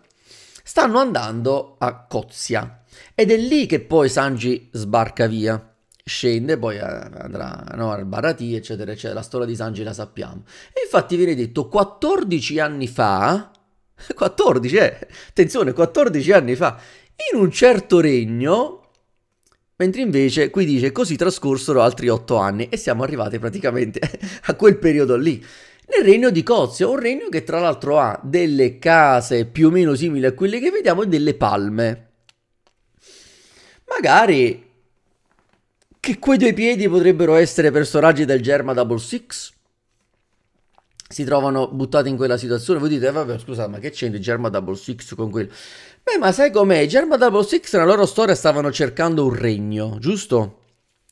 stanno andando a Cozia ed è lì che poi Sanji sbarca via. Scende, poi eh, andrà no, al Baratì, eccetera, eccetera. La storia di Sanji la sappiamo. E infatti viene detto 14 anni fa, 14, eh, attenzione, 14 anni fa, in un certo regno Mentre invece qui dice così trascorsero altri otto anni e siamo arrivati praticamente [LAUGHS] a quel periodo lì. Nel regno di Cozio, un regno che tra l'altro ha delle case più o meno simili a quelle che vediamo e delle palme. Magari che quei due piedi potrebbero essere personaggi del Germa Double Six? si trovano buttati in quella situazione. Voi dite, eh, vabbè, scusa, ma che c'entra Germa Double Six con quello? Beh, ma sai com'è? Germa Double Six nella loro storia stavano cercando un regno, giusto?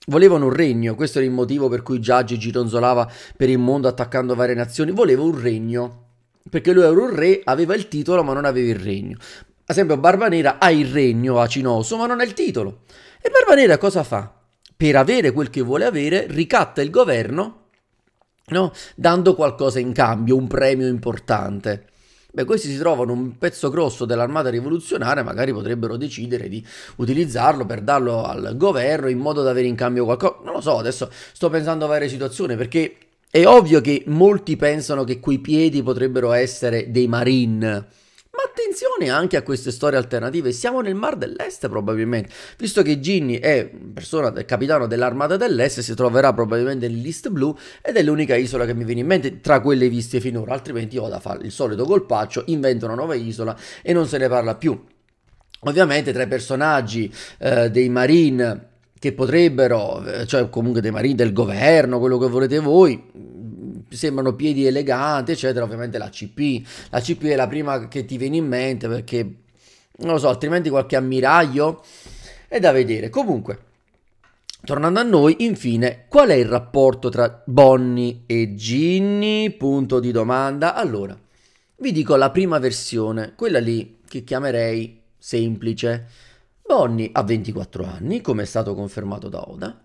Volevano un regno, questo era il motivo per cui Giaggi gironzolava per il mondo attaccando varie nazioni. Voleva un regno, perché lui era un re, aveva il titolo ma non aveva il regno. Ad esempio Barbanera ha il regno acinoso ma non ha il titolo. E Barbanera cosa fa? Per avere quel che vuole avere ricatta il governo no? dando qualcosa in cambio, un premio importante. Beh, questi si trovano un pezzo grosso dell'armata rivoluzionaria, magari potrebbero decidere di utilizzarlo per darlo al governo in modo da avere in cambio qualcosa. Non lo so, adesso sto pensando a varie situazioni perché è ovvio che molti pensano che quei piedi potrebbero essere dei marine ma attenzione anche a queste storie alternative, siamo nel Mar dell'Est probabilmente, visto che Ginny è persona del capitano dell'Armata dell'Est, si troverà probabilmente nell'East Blue ed è l'unica isola che mi viene in mente tra quelle viste finora, altrimenti ho da fare il solito colpaccio, invento una nuova isola e non se ne parla più. Ovviamente tra i personaggi eh, dei Marine che potrebbero, eh, cioè comunque dei Marine del governo, quello che volete voi, sembrano piedi eleganti, eccetera, ovviamente la CP. La CP è la prima che ti viene in mente perché, non lo so, altrimenti qualche ammiraglio è da vedere. Comunque, Tornando a noi, infine, qual è il rapporto tra Bonnie e Ginny? Punto di domanda. Allora, vi dico la prima versione, quella lì che chiamerei semplice. Bonnie ha 24 anni, come è stato confermato da Oda,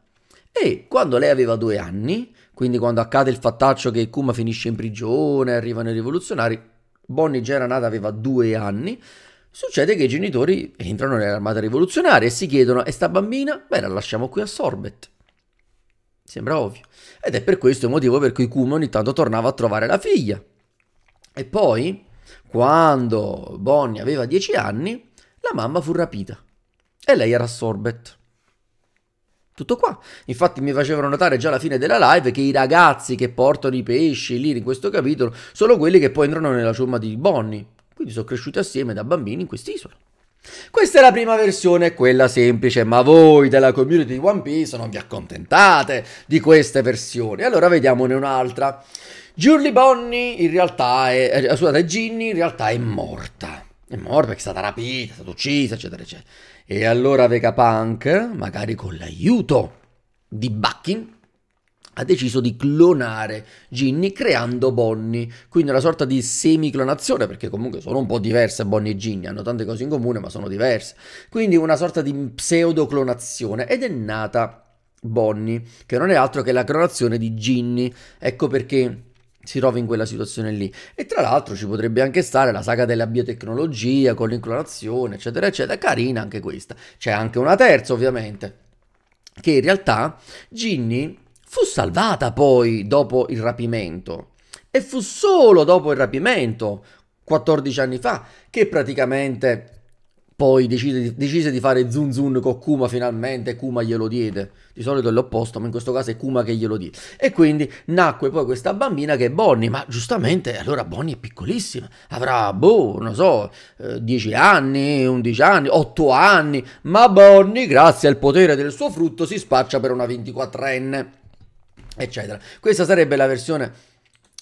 e quando lei aveva due anni, quindi quando accade il fattaccio che Kuma finisce in prigione, arrivano i rivoluzionari, Bonnie già era nata, aveva due anni, succede che i genitori entrano nell'armata rivoluzionaria e si chiedono, e sta bambina? Beh, la lasciamo qui a Sorbet. Sembra ovvio. Ed è per questo il motivo per cui Kuma ogni tanto tornava a trovare la figlia. E poi, quando Bonnie aveva dieci anni, la mamma fu rapita e lei era a Sorbet. Tutto qua. Infatti mi facevano notare già alla fine della live che i ragazzi che portano i pesci lì in questo capitolo sono quelli che poi entrano nella ciurma di Bonnie. Quindi sono cresciuti assieme da bambini in quest'isola. Questa è la prima versione, quella semplice, ma voi della community di One Piece non vi accontentate di queste versioni. Allora vediamone un'altra. Julie Bonnie in realtà è, eh, scusate, Ginny in realtà è morta. È morta perché è stata rapita, è stata uccisa, eccetera, eccetera. E allora Vegapunk, magari con l'aiuto di Bucky, ha deciso di clonare Ginny creando Bonnie, quindi una sorta di semiclonazione, perché comunque sono un po' diverse Bonnie e Ginny, hanno tante cose in comune ma sono diverse, quindi una sorta di pseudoclonazione ed è nata Bonnie, che non è altro che la clonazione di Ginny, ecco perché si trova in quella situazione lì. E tra l'altro ci potrebbe anche stare la saga della biotecnologia con l'inclonazione, eccetera, eccetera. Carina anche questa. C'è anche una terza, ovviamente. Che in realtà Ginny fu salvata poi dopo il rapimento. E fu solo dopo il rapimento, 14 anni fa, che praticamente poi decise, decise di, fare Zun Zun con Kuma finalmente, Kuma glielo diede. Di solito è l'opposto, ma in questo caso è Kuma che glielo diede. E quindi nacque poi questa bambina che è Bonnie, ma giustamente allora Bonnie è piccolissima, avrà, boh, non so, 10 eh, anni, 11 anni, 8 anni, ma Bonnie, grazie al potere del suo frutto, si spaccia per una 24enne, eccetera. Questa sarebbe la versione,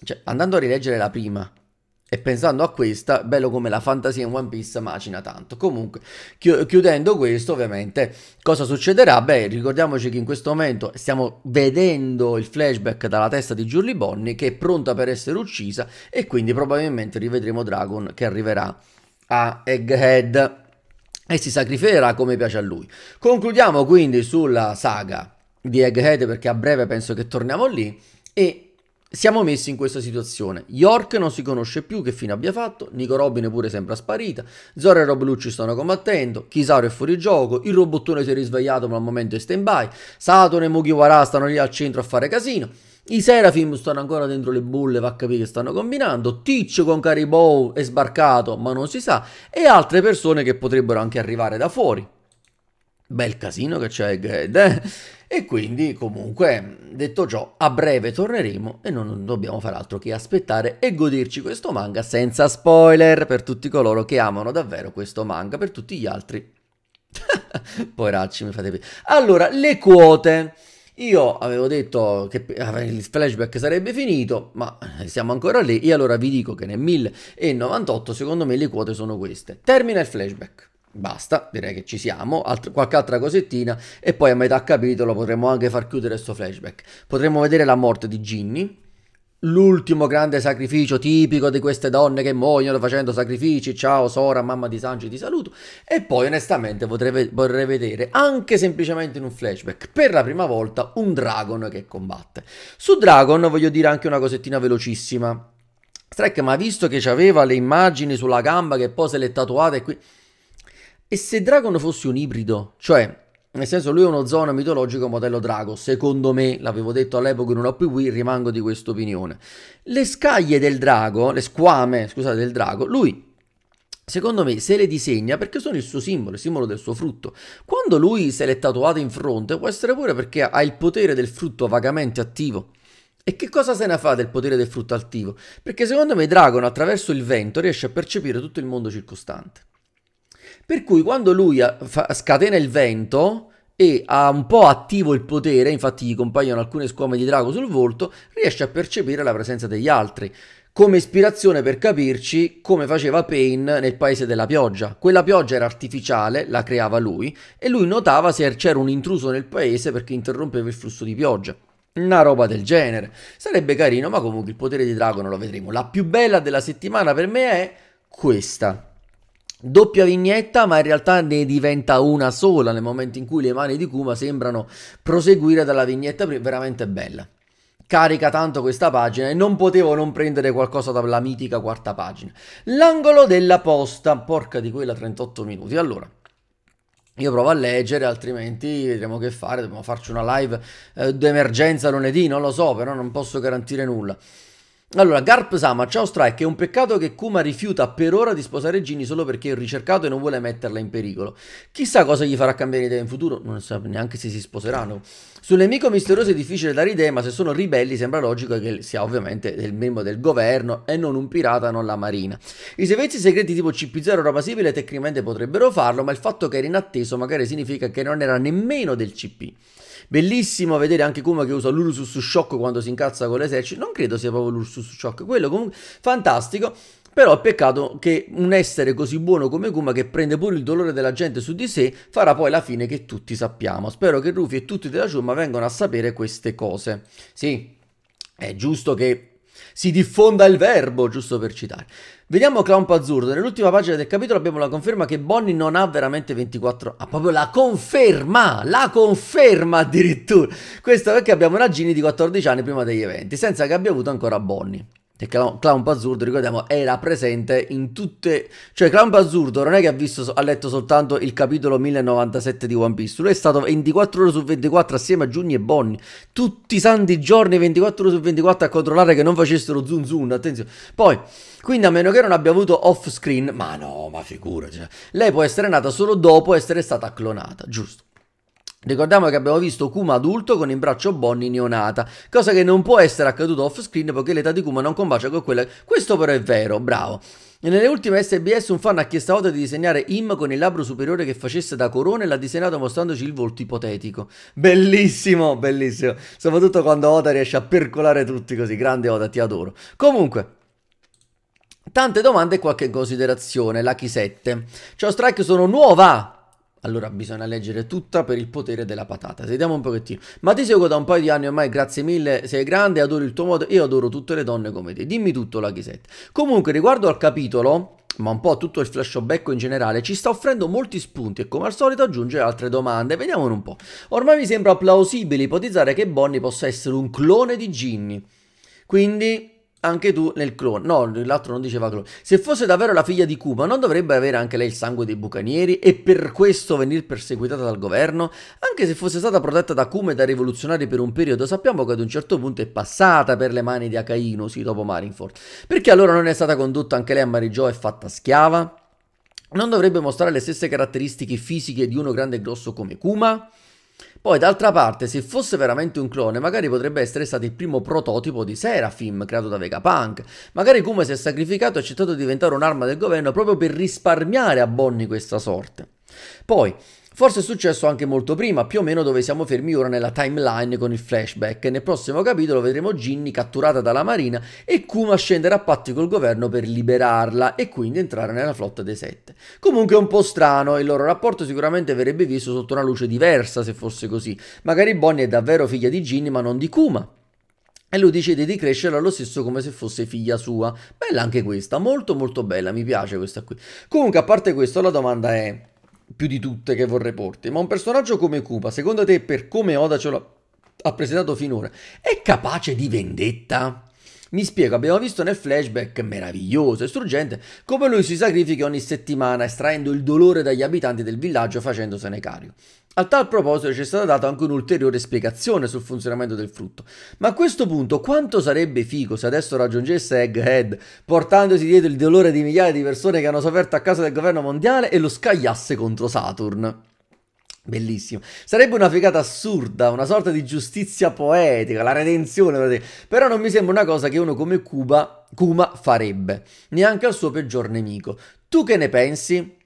cioè andando a rileggere la prima, e pensando a questa, bello come la fantasia in One Piece macina tanto. Comunque, chi- chiudendo questo, ovviamente, cosa succederà? Beh, ricordiamoci che in questo momento stiamo vedendo il flashback dalla testa di Julie Bonnie che è pronta per essere uccisa e quindi probabilmente rivedremo Dragon che arriverà a Egghead e si sacrificherà come piace a lui. Concludiamo quindi sulla saga di Egghead perché a breve penso che torniamo lì e siamo messi in questa situazione. York non si conosce più che fine abbia fatto, Nico Robin pure sembra sparita, Zora e Rob Lucci stanno combattendo, Kisaru è fuori gioco, il robottone si è risvegliato ma al momento è stand by, Saturn e Mugiwara stanno lì al centro a fare casino, i Serafim stanno ancora dentro le bulle, va a capire che stanno combinando, Ticcio con Caribou è sbarcato ma non si sa, e altre persone che potrebbero anche arrivare da fuori bel casino che c'è Ged. Eh? E quindi, comunque, detto ciò, a breve torneremo e non dobbiamo fare altro che aspettare e goderci questo manga senza spoiler per tutti coloro che amano davvero questo manga, per tutti gli altri. [LAUGHS] Poveracci, mi fate piacere. Allora, le quote. Io avevo detto che eh, il flashback sarebbe finito, ma siamo ancora lì. E allora vi dico che nel 1098, secondo me, le quote sono queste. Termina il flashback. Basta, direi che ci siamo, Alt- qualche altra cosettina e poi a metà capitolo potremmo anche far chiudere questo flashback. Potremmo vedere la morte di Ginny, l'ultimo grande sacrificio tipico di queste donne che muoiono facendo sacrifici, ciao Sora, mamma di Sanji ti saluto, e poi onestamente potrei, vorrei vedere anche semplicemente in un flashback per la prima volta un Dragon che combatte. Su Dragon voglio dire anche una cosettina velocissima. Strike, ma visto che c'aveva le immagini sulla gamba che poi se le tatuate qui... E se Dragon fosse un ibrido? Cioè, nel senso lui è uno zona mitologico modello drago, secondo me, l'avevo detto all'epoca in una PW, rimango di questa opinione. Le scaglie del drago, le squame, scusate, del drago, lui Secondo me se le disegna perché sono il suo simbolo, il simbolo del suo frutto. Quando lui se l'è tatuato in fronte può essere pure perché ha il potere del frutto vagamente attivo. E che cosa se ne fa del potere del frutto attivo? Perché secondo me Dragon attraverso il vento riesce a percepire tutto il mondo circostante. Per cui quando lui eh, fa, scatena il vento e ha un po' attivo il potere, infatti gli compaiono alcune squame di drago sul volto, riesce a percepire la presenza degli altri. Come ispirazione per capirci come faceva Payne nel paese della pioggia. Quella pioggia era artificiale, la creava lui, e lui notava se er-, c'era un intruso nel paese perché interrompeva il flusso di pioggia. Una roba del genere. Sarebbe carino, ma comunque il potere di drago non lo vedremo. La più bella della settimana per me è questa doppia vignetta, ma in realtà ne diventa una sola nel momento in cui le mani di Kuma sembrano proseguire dalla vignetta prima. Veramente bella. Carica tanto questa pagina e non potevo non prendere qualcosa dalla mitica quarta pagina. L'angolo della posta, porca di quella 38 minuti. Allora, io provo a leggere, altrimenti vedremo che fare. Dobbiamo farci una live eh, d'emergenza lunedì, non lo so, però non posso garantire nulla. Allora, Garp Sama, ciao Strike, è un peccato che Kuma rifiuta per ora di sposare Ginny solo perché è ricercato e non vuole metterla in pericolo. Chissà cosa gli farà cambiare idea in futuro, non so neanche se si sposeranno. Sul nemico misterioso è difficile dare idea, ma se sono ribelli sembra logico che sia ovviamente del membro del governo e non un pirata, non la marina. I servizi segreti tipo CP0 o roba simile tecnicamente potrebbero farlo, ma il fatto che era inatteso magari significa che non era nemmeno del CP. Bellissimo vedere anche Kuma che usa l'Ursus Shock quando si incazza con l'esercito. Non credo sia proprio l'Ursus Shock, quello comunque fantastico. Però è peccato che un essere così buono come Kuma che prende pure il dolore della gente su di sé farà poi la fine che tutti sappiamo. Spero che Rufy e tutti della Ciumma vengano a sapere queste cose. Sì, è giusto che si diffonda il verbo, giusto per citare. Vediamo Clown Azzurro, nell'ultima pagina del capitolo abbiamo la conferma che Bonnie non ha veramente 24 ha proprio la conferma, la conferma addirittura. Questo perché abbiamo una Ginny di 14 anni prima degli eventi, senza che abbia avuto ancora Bonnie. E Clown Bazzurdo, ricordiamo, era presente in tutte... Cioè, Clown Bazzurdo non è che ha, visto, ha letto soltanto il capitolo 1097 di One Piece. Lui è stato 24 ore su 24 assieme a Giugni e Bonnie. Tutti i santi giorni, 24 ore su 24, a controllare che non facessero zoom zoom, attenzione. Poi, quindi a meno che non abbia avuto off screen... Ma no, ma figurati. cioè, Lei può essere nata solo dopo essere stata clonata, giusto? Ricordiamo che abbiamo visto Kuma adulto con in braccio Bonnie neonata, cosa che non può essere accaduta off screen perché l'età di Kuma non combacia con quella. Questo però è vero, bravo. nelle ultime SBS un fan ha chiesto a Oda di disegnare Im con il labbro superiore che facesse da corona e l'ha disegnato mostrandoci il volto ipotetico. Bellissimo, bellissimo. Soprattutto quando Oda riesce a percolare tutti così. Grande Oda, ti adoro. Comunque, tante domande e qualche considerazione. Lucky 7. Ciao Strike, sono nuova allora bisogna leggere tutta per il potere della patata. Sediamo un pochettino. Ma ti seguo da un paio di anni ormai, grazie mille, sei grande, adoro il tuo modo, io adoro tutte le donne come te. Dimmi tutto, la Ghisette. Comunque, riguardo al capitolo, ma un po' tutto il flashback in generale, ci sta offrendo molti spunti e come al solito aggiunge altre domande. Vediamone un po'. Ormai mi sembra plausibile ipotizzare che Bonnie possa essere un clone di Ginny. Quindi anche tu nel clone. No, l'altro non diceva clone. Se fosse davvero la figlia di Kuma, non dovrebbe avere anche lei il sangue dei bucanieri e per questo venir perseguitata dal governo? Anche se fosse stata protetta da Kuma e da rivoluzionari per un periodo, sappiamo che ad un certo punto è passata per le mani di Akainu, sì, dopo Marineford. Perché allora non è stata condotta anche lei a Marijo e fatta schiava? Non dovrebbe mostrare le stesse caratteristiche fisiche di uno grande e grosso come Kuma? Poi d'altra parte, se fosse veramente un clone, magari potrebbe essere stato il primo prototipo di Seraphim creato da Vegapunk. Magari Kuma si è sacrificato e ha accettato di diventare un'arma del governo proprio per risparmiare a Bonnie questa sorte. Poi, Forse è successo anche molto prima, più o meno dove siamo fermi ora nella timeline con il flashback. Nel prossimo capitolo vedremo Ginny catturata dalla marina e Kuma scendere a patti col governo per liberarla e quindi entrare nella flotta dei sette. Comunque è un po' strano, il loro rapporto sicuramente verrebbe visto sotto una luce diversa se fosse così. Magari Bonnie è davvero figlia di Ginny ma non di Kuma. E lui decide di crescerla lo stesso come se fosse figlia sua. Bella anche questa, molto molto bella, mi piace questa qui. Comunque, a parte questo, la domanda è più di tutte che vorrei porti, ma un personaggio come Koopa, secondo te per come Oda ce l'ha presentato finora, è capace di vendetta? Mi spiego, abbiamo visto nel flashback meraviglioso e struggente come lui si sacrifica ogni settimana estraendo il dolore dagli abitanti del villaggio facendosene carico. A tal proposito ci è stata data anche un'ulteriore spiegazione sul funzionamento del frutto. Ma a questo punto quanto sarebbe figo se adesso raggiungesse Egghead portandosi dietro il dolore di migliaia di persone che hanno sofferto a causa del governo mondiale e lo scagliasse contro Saturn? Bellissimo. Sarebbe una figata assurda, una sorta di giustizia poetica, la redenzione. Però non mi sembra una cosa che uno come Cuba, Kuma farebbe, neanche al suo peggior nemico. Tu che ne pensi?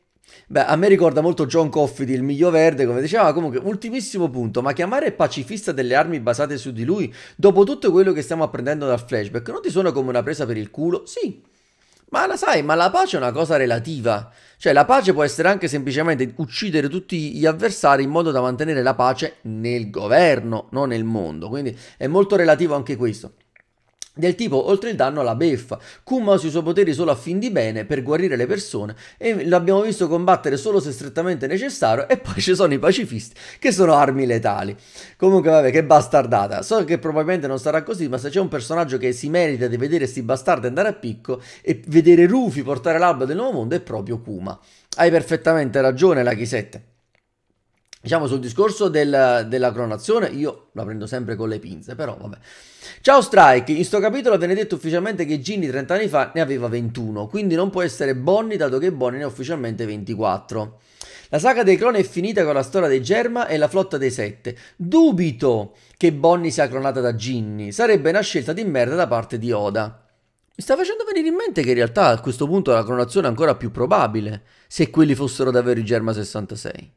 Beh, a me ricorda molto John Coffey il Miglio Verde, come diceva, comunque, ultimissimo punto, ma chiamare pacifista delle armi basate su di lui, dopo tutto quello che stiamo apprendendo dal flashback, non ti suona come una presa per il culo? Sì, ma la sai, ma la pace è una cosa relativa. Cioè, la pace può essere anche semplicemente uccidere tutti gli avversari in modo da mantenere la pace nel governo, non nel mondo. Quindi è molto relativo anche questo del tipo oltre il danno alla beffa. Kuma usa i suoi poteri solo a fin di bene per guarire le persone e l'abbiamo visto combattere solo se strettamente necessario e poi ci sono i pacifisti che sono armi letali. Comunque vabbè che bastardata. So che probabilmente non sarà così ma se c'è un personaggio che si merita di vedere sti bastardi andare a picco e vedere Rufy portare l'alba del nuovo mondo è proprio Kuma. Hai perfettamente ragione la Chisette. Diciamo sul discorso del, della clonazione, io la prendo sempre con le pinze, però vabbè. Ciao Strike, in sto capitolo viene detto ufficialmente che Ginny 30 anni fa ne aveva 21, quindi non può essere Bonnie dato che Bonnie ne ha ufficialmente 24. La saga dei cloni è finita con la storia dei Germa e la flotta dei Sette. Dubito che Bonnie sia clonata da Ginny, sarebbe una scelta di merda da parte di Oda. Mi sta facendo venire in mente che in realtà a questo punto la clonazione è ancora più probabile, se quelli fossero davvero i Germa 66.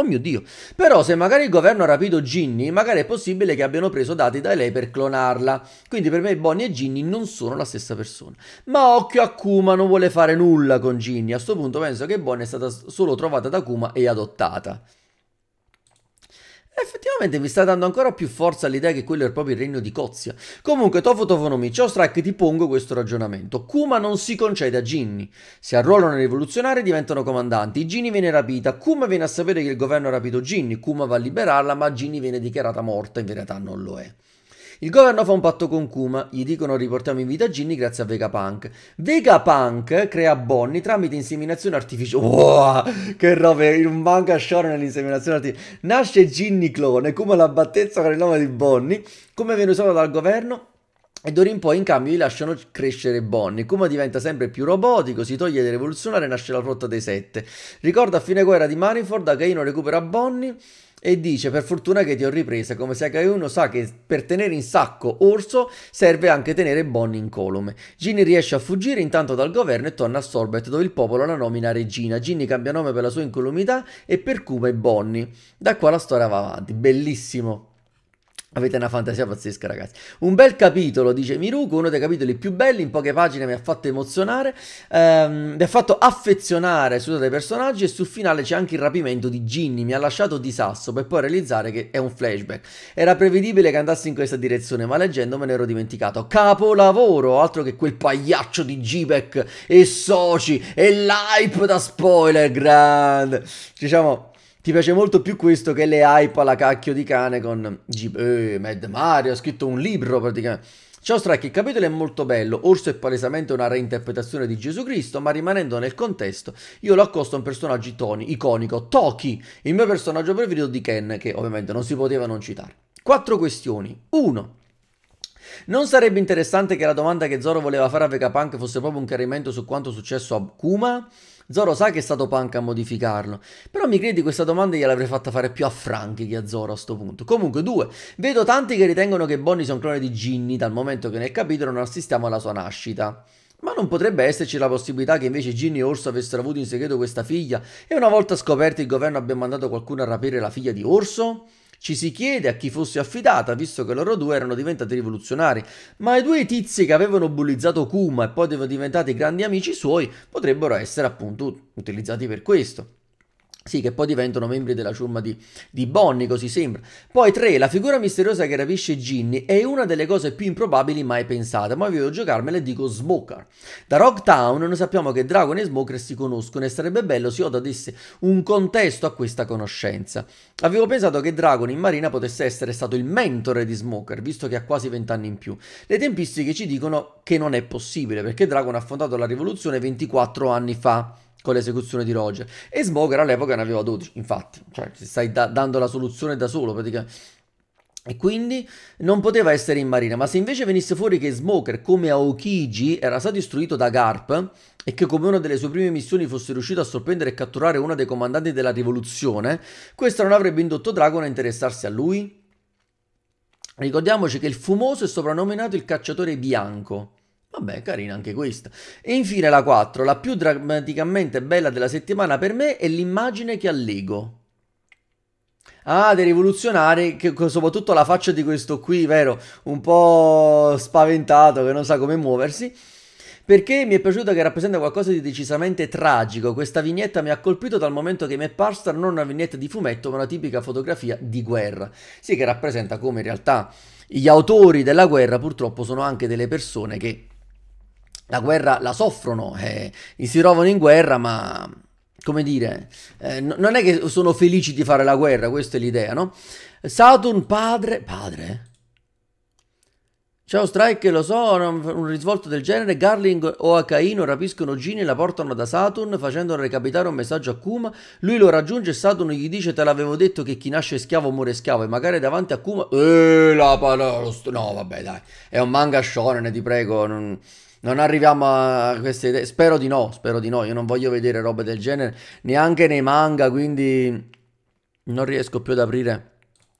Oh mio Dio. Però se magari il governo ha rapito Ginny, magari è possibile che abbiano preso dati da lei per clonarla. Quindi per me Bonnie e Ginny non sono la stessa persona. Ma occhio a Kuma, non vuole fare nulla con Ginny. A questo punto penso che Bonnie è stata solo trovata da Kuma e adottata. Effettivamente mi sta dando ancora più forza l'idea che quello è proprio il regno di Cozia. Comunque, Tofu Tofonomi, Strike ti pongo questo ragionamento. Kuma non si concede a Ginny. Si arruolano i rivoluzionari e diventano comandanti. Ginny viene rapita. Kuma viene a sapere che il governo ha rapito Ginny. Kuma va a liberarla, ma Ginny viene dichiarata morta. In verità non lo è. Il governo fa un patto con Kuma, gli dicono riportiamo in vita Ginny grazie a Vegapunk. Vegapunk crea Bonnie tramite inseminazione artificiale. Wow, che roba, un manga Shonen nell'inseminazione artificiale. Nasce Ginny clone, Kuma la battezza con il nome di Bonnie, come viene usato dal governo e d'ora in poi in cambio gli lasciano crescere Bonnie. Kuma diventa sempre più robotico, si toglie dai rivoluzionari e nasce la flotta dei sette. Ricorda a fine guerra di Marineford, Akaino recupera Bonnie e dice per fortuna che ti ho ripresa come se anche uno sa che per tenere in sacco Orso serve anche tenere Bonnie incolume Ginny riesce a fuggire intanto dal governo e torna a Sorbet dove il popolo la nomina regina Ginny cambia nome per la sua incolumità e per Cuba e Bonnie da qua la storia va avanti bellissimo Avete una fantasia pazzesca, ragazzi. Un bel capitolo, dice Miruko, uno dei capitoli più belli, in poche pagine mi ha fatto emozionare, ehm, mi ha fatto affezionare su dei personaggi e sul finale c'è anche il rapimento di Ginny, mi ha lasciato di sasso per poi realizzare che è un flashback. Era prevedibile che andassi in questa direzione, ma leggendo me ne ero dimenticato. Capolavoro, altro che quel pagliaccio di G-Back e soci e l'hype da spoiler grande. Diciamo ti piace molto più questo che le hype alla cacchio di cane con eh, Mad Mario, ha scritto un libro praticamente. Ciao Strike, il capitolo è molto bello, Orso è palesemente una reinterpretazione di Gesù Cristo, ma rimanendo nel contesto, io lo accosto a un personaggio toni, iconico, Toki, il mio personaggio preferito di Ken, che ovviamente non si poteva non citare. Quattro questioni. Uno, non sarebbe interessante che la domanda che Zoro voleva fare a Vegapunk fosse proprio un chiarimento su quanto è successo a Kuma? Zoro sa che è stato Punk a modificarlo, però mi credi questa domanda gliel'avrei fatta fare più a Franchi che a Zoro a sto punto. Comunque, due, vedo tanti che ritengono che Bonnie sia un clone di Ginny dal momento che nel capitolo non assistiamo alla sua nascita. Ma non potrebbe esserci la possibilità che invece Ginny e Orso avessero avuto in segreto questa figlia e una volta scoperti il governo abbia mandato qualcuno a rapire la figlia di Orso? Ci si chiede a chi fosse affidata, visto che loro due erano diventati rivoluzionari, ma i due tizi che avevano bullizzato Kuma e poi diventati grandi amici suoi potrebbero essere appunto utilizzati per questo. Sì, che poi diventano membri della ciurma di, di, Bonnie, così sembra. Poi 3. La figura misteriosa che rapisce Ginny è una delle cose più improbabili mai pensate, ma voglio giocarmela e dico Smoker. Da Rocktown noi sappiamo che Dragon e Smoker si conoscono e sarebbe bello se Oda desse un contesto a questa conoscenza. Avevo pensato che Dragon in Marina potesse essere stato il mentore di Smoker, visto che ha quasi 20 anni in più. Le tempistiche ci dicono che non è possibile, perché Dragon ha fondato la rivoluzione 24 anni fa con l'esecuzione di Roger. E Smoker all'epoca ne aveva 12, infatti, cioè ti stai da- dando la soluzione da solo praticamente. E quindi non poteva essere in marina, ma se invece venisse fuori che Smoker, come Aokiji, era stato istruito da Garp e che come una delle sue prime missioni fosse riuscito a sorprendere e catturare uno dei comandanti della rivoluzione, questo non avrebbe indotto Dragon a interessarsi a lui? Ricordiamoci che il fumoso è soprannominato il cacciatore bianco, Vabbè, carina anche questa. E infine la 4, la più drammaticamente bella della settimana per me è l'immagine che allego. Ah, dei rivoluzionari, che, soprattutto la faccia di questo qui, vero? Un po' spaventato, che non sa come muoversi. Perché mi è piaciuto che rappresenta qualcosa di decisamente tragico. Questa vignetta mi ha colpito dal momento che mi è parsa non una vignetta di fumetto, ma una tipica fotografia di guerra. Sì, che rappresenta come in realtà gli autori della guerra purtroppo sono anche delle persone che la guerra la soffrono eh, si trovano in guerra, ma come dire, eh, non è che sono felici di fare la guerra, questa è l'idea, no? Saturn padre, padre? Ciao Strike, lo so, un risvolto del genere, Garling o Akaino rapiscono Gini e la portano da Saturn facendolo recapitare un messaggio a Kuma, lui lo raggiunge e Saturn gli dice te l'avevo detto che chi nasce schiavo muore schiavo e magari davanti a Kuma... Eeeh, la parola... No, vabbè dai, è un manga shonen, ti prego, non... Non arriviamo a queste idee. Spero di no, spero di no. Io non voglio vedere robe del genere neanche nei manga, quindi non riesco più ad aprire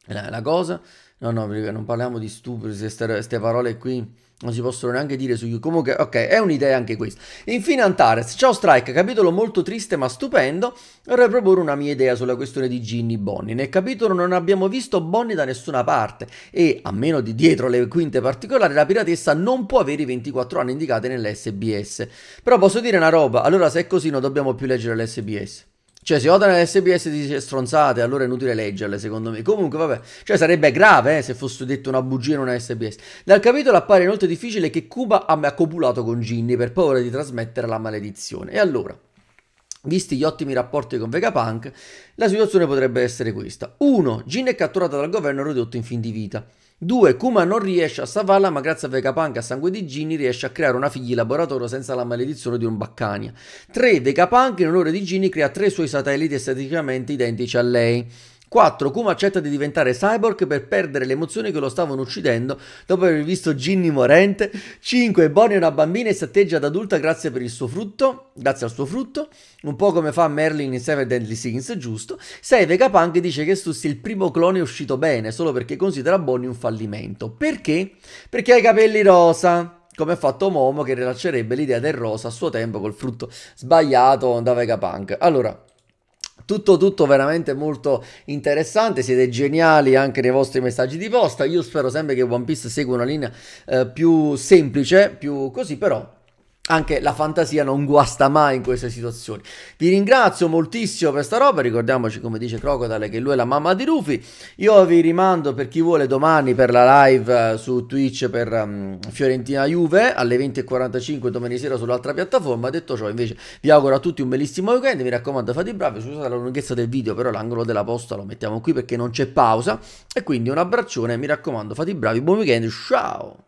la, la cosa. No, no, non parliamo di stupri, queste parole qui. Non si possono neanche dire su YouTube. Comunque, ok, è un'idea anche questa. Infine, Antares. Ciao Strike, capitolo molto triste ma stupendo. Vorrei proporre una mia idea sulla questione di Ginny Bonnie. Nel capitolo non abbiamo visto Bonnie da nessuna parte e, a meno di dietro le quinte particolari, la piratessa non può avere i 24 anni indicati nell'SBS. Però posso dire una roba, allora se è così non dobbiamo più leggere l'SBS. Cioè, se Oda SBS dice stronzate, allora è inutile leggerle, secondo me. Comunque, vabbè. Cioè, sarebbe grave eh, se fosse detto una bugia in una SBS. Dal capitolo appare inoltre difficile che Cuba abbia copulato con Ginny per paura di trasmettere la maledizione. E allora? Visti gli ottimi rapporti con Vegapunk, la situazione potrebbe essere questa. 1. Ginny è catturata dal governo e ridotto in fin di vita. 2. Kuma non riesce a salvarla, ma grazie a Vegapunk a sangue di Ginny riesce a creare una figlia di laboratorio senza la maledizione di un Baccania. 3. Vegapunk in onore di Ginny crea tre suoi satelliti esteticamente identici a lei. 4. Kuma accetta di diventare cyborg per perdere le emozioni che lo stavano uccidendo dopo aver visto Ginny morente. 5. Bonnie è una bambina e si atteggia ad adulta grazie, frutto, grazie al suo frutto, un po' come fa Merlin in Seven Deadly Sins, giusto? 6. Vegapunk dice che sia il primo clone uscito bene, solo perché considera Bonnie un fallimento. Perché? Perché ha i capelli rosa come ha fatto Momo che rilascerebbe l'idea del rosa a suo tempo col frutto sbagliato da Vegapunk. Allora, tutto tutto veramente molto interessante siete geniali anche nei vostri messaggi di posta io spero sempre che One Piece segua una linea eh, più semplice più così però anche la fantasia non guasta mai in queste situazioni. Vi ringrazio moltissimo per sta roba, ricordiamoci come dice Crocodile che lui è la mamma di Rufy. Io vi rimando per chi vuole domani per la live eh, su Twitch per um, Fiorentina Juve alle 20.45 domani sera sull'altra piattaforma. Detto ciò invece vi auguro a tutti un bellissimo weekend, mi raccomando fate i bravi, scusate la lunghezza del video però l'angolo della posta lo mettiamo qui perché non c'è pausa e quindi un abbraccione, mi raccomando fate i bravi, buon weekend, ciao!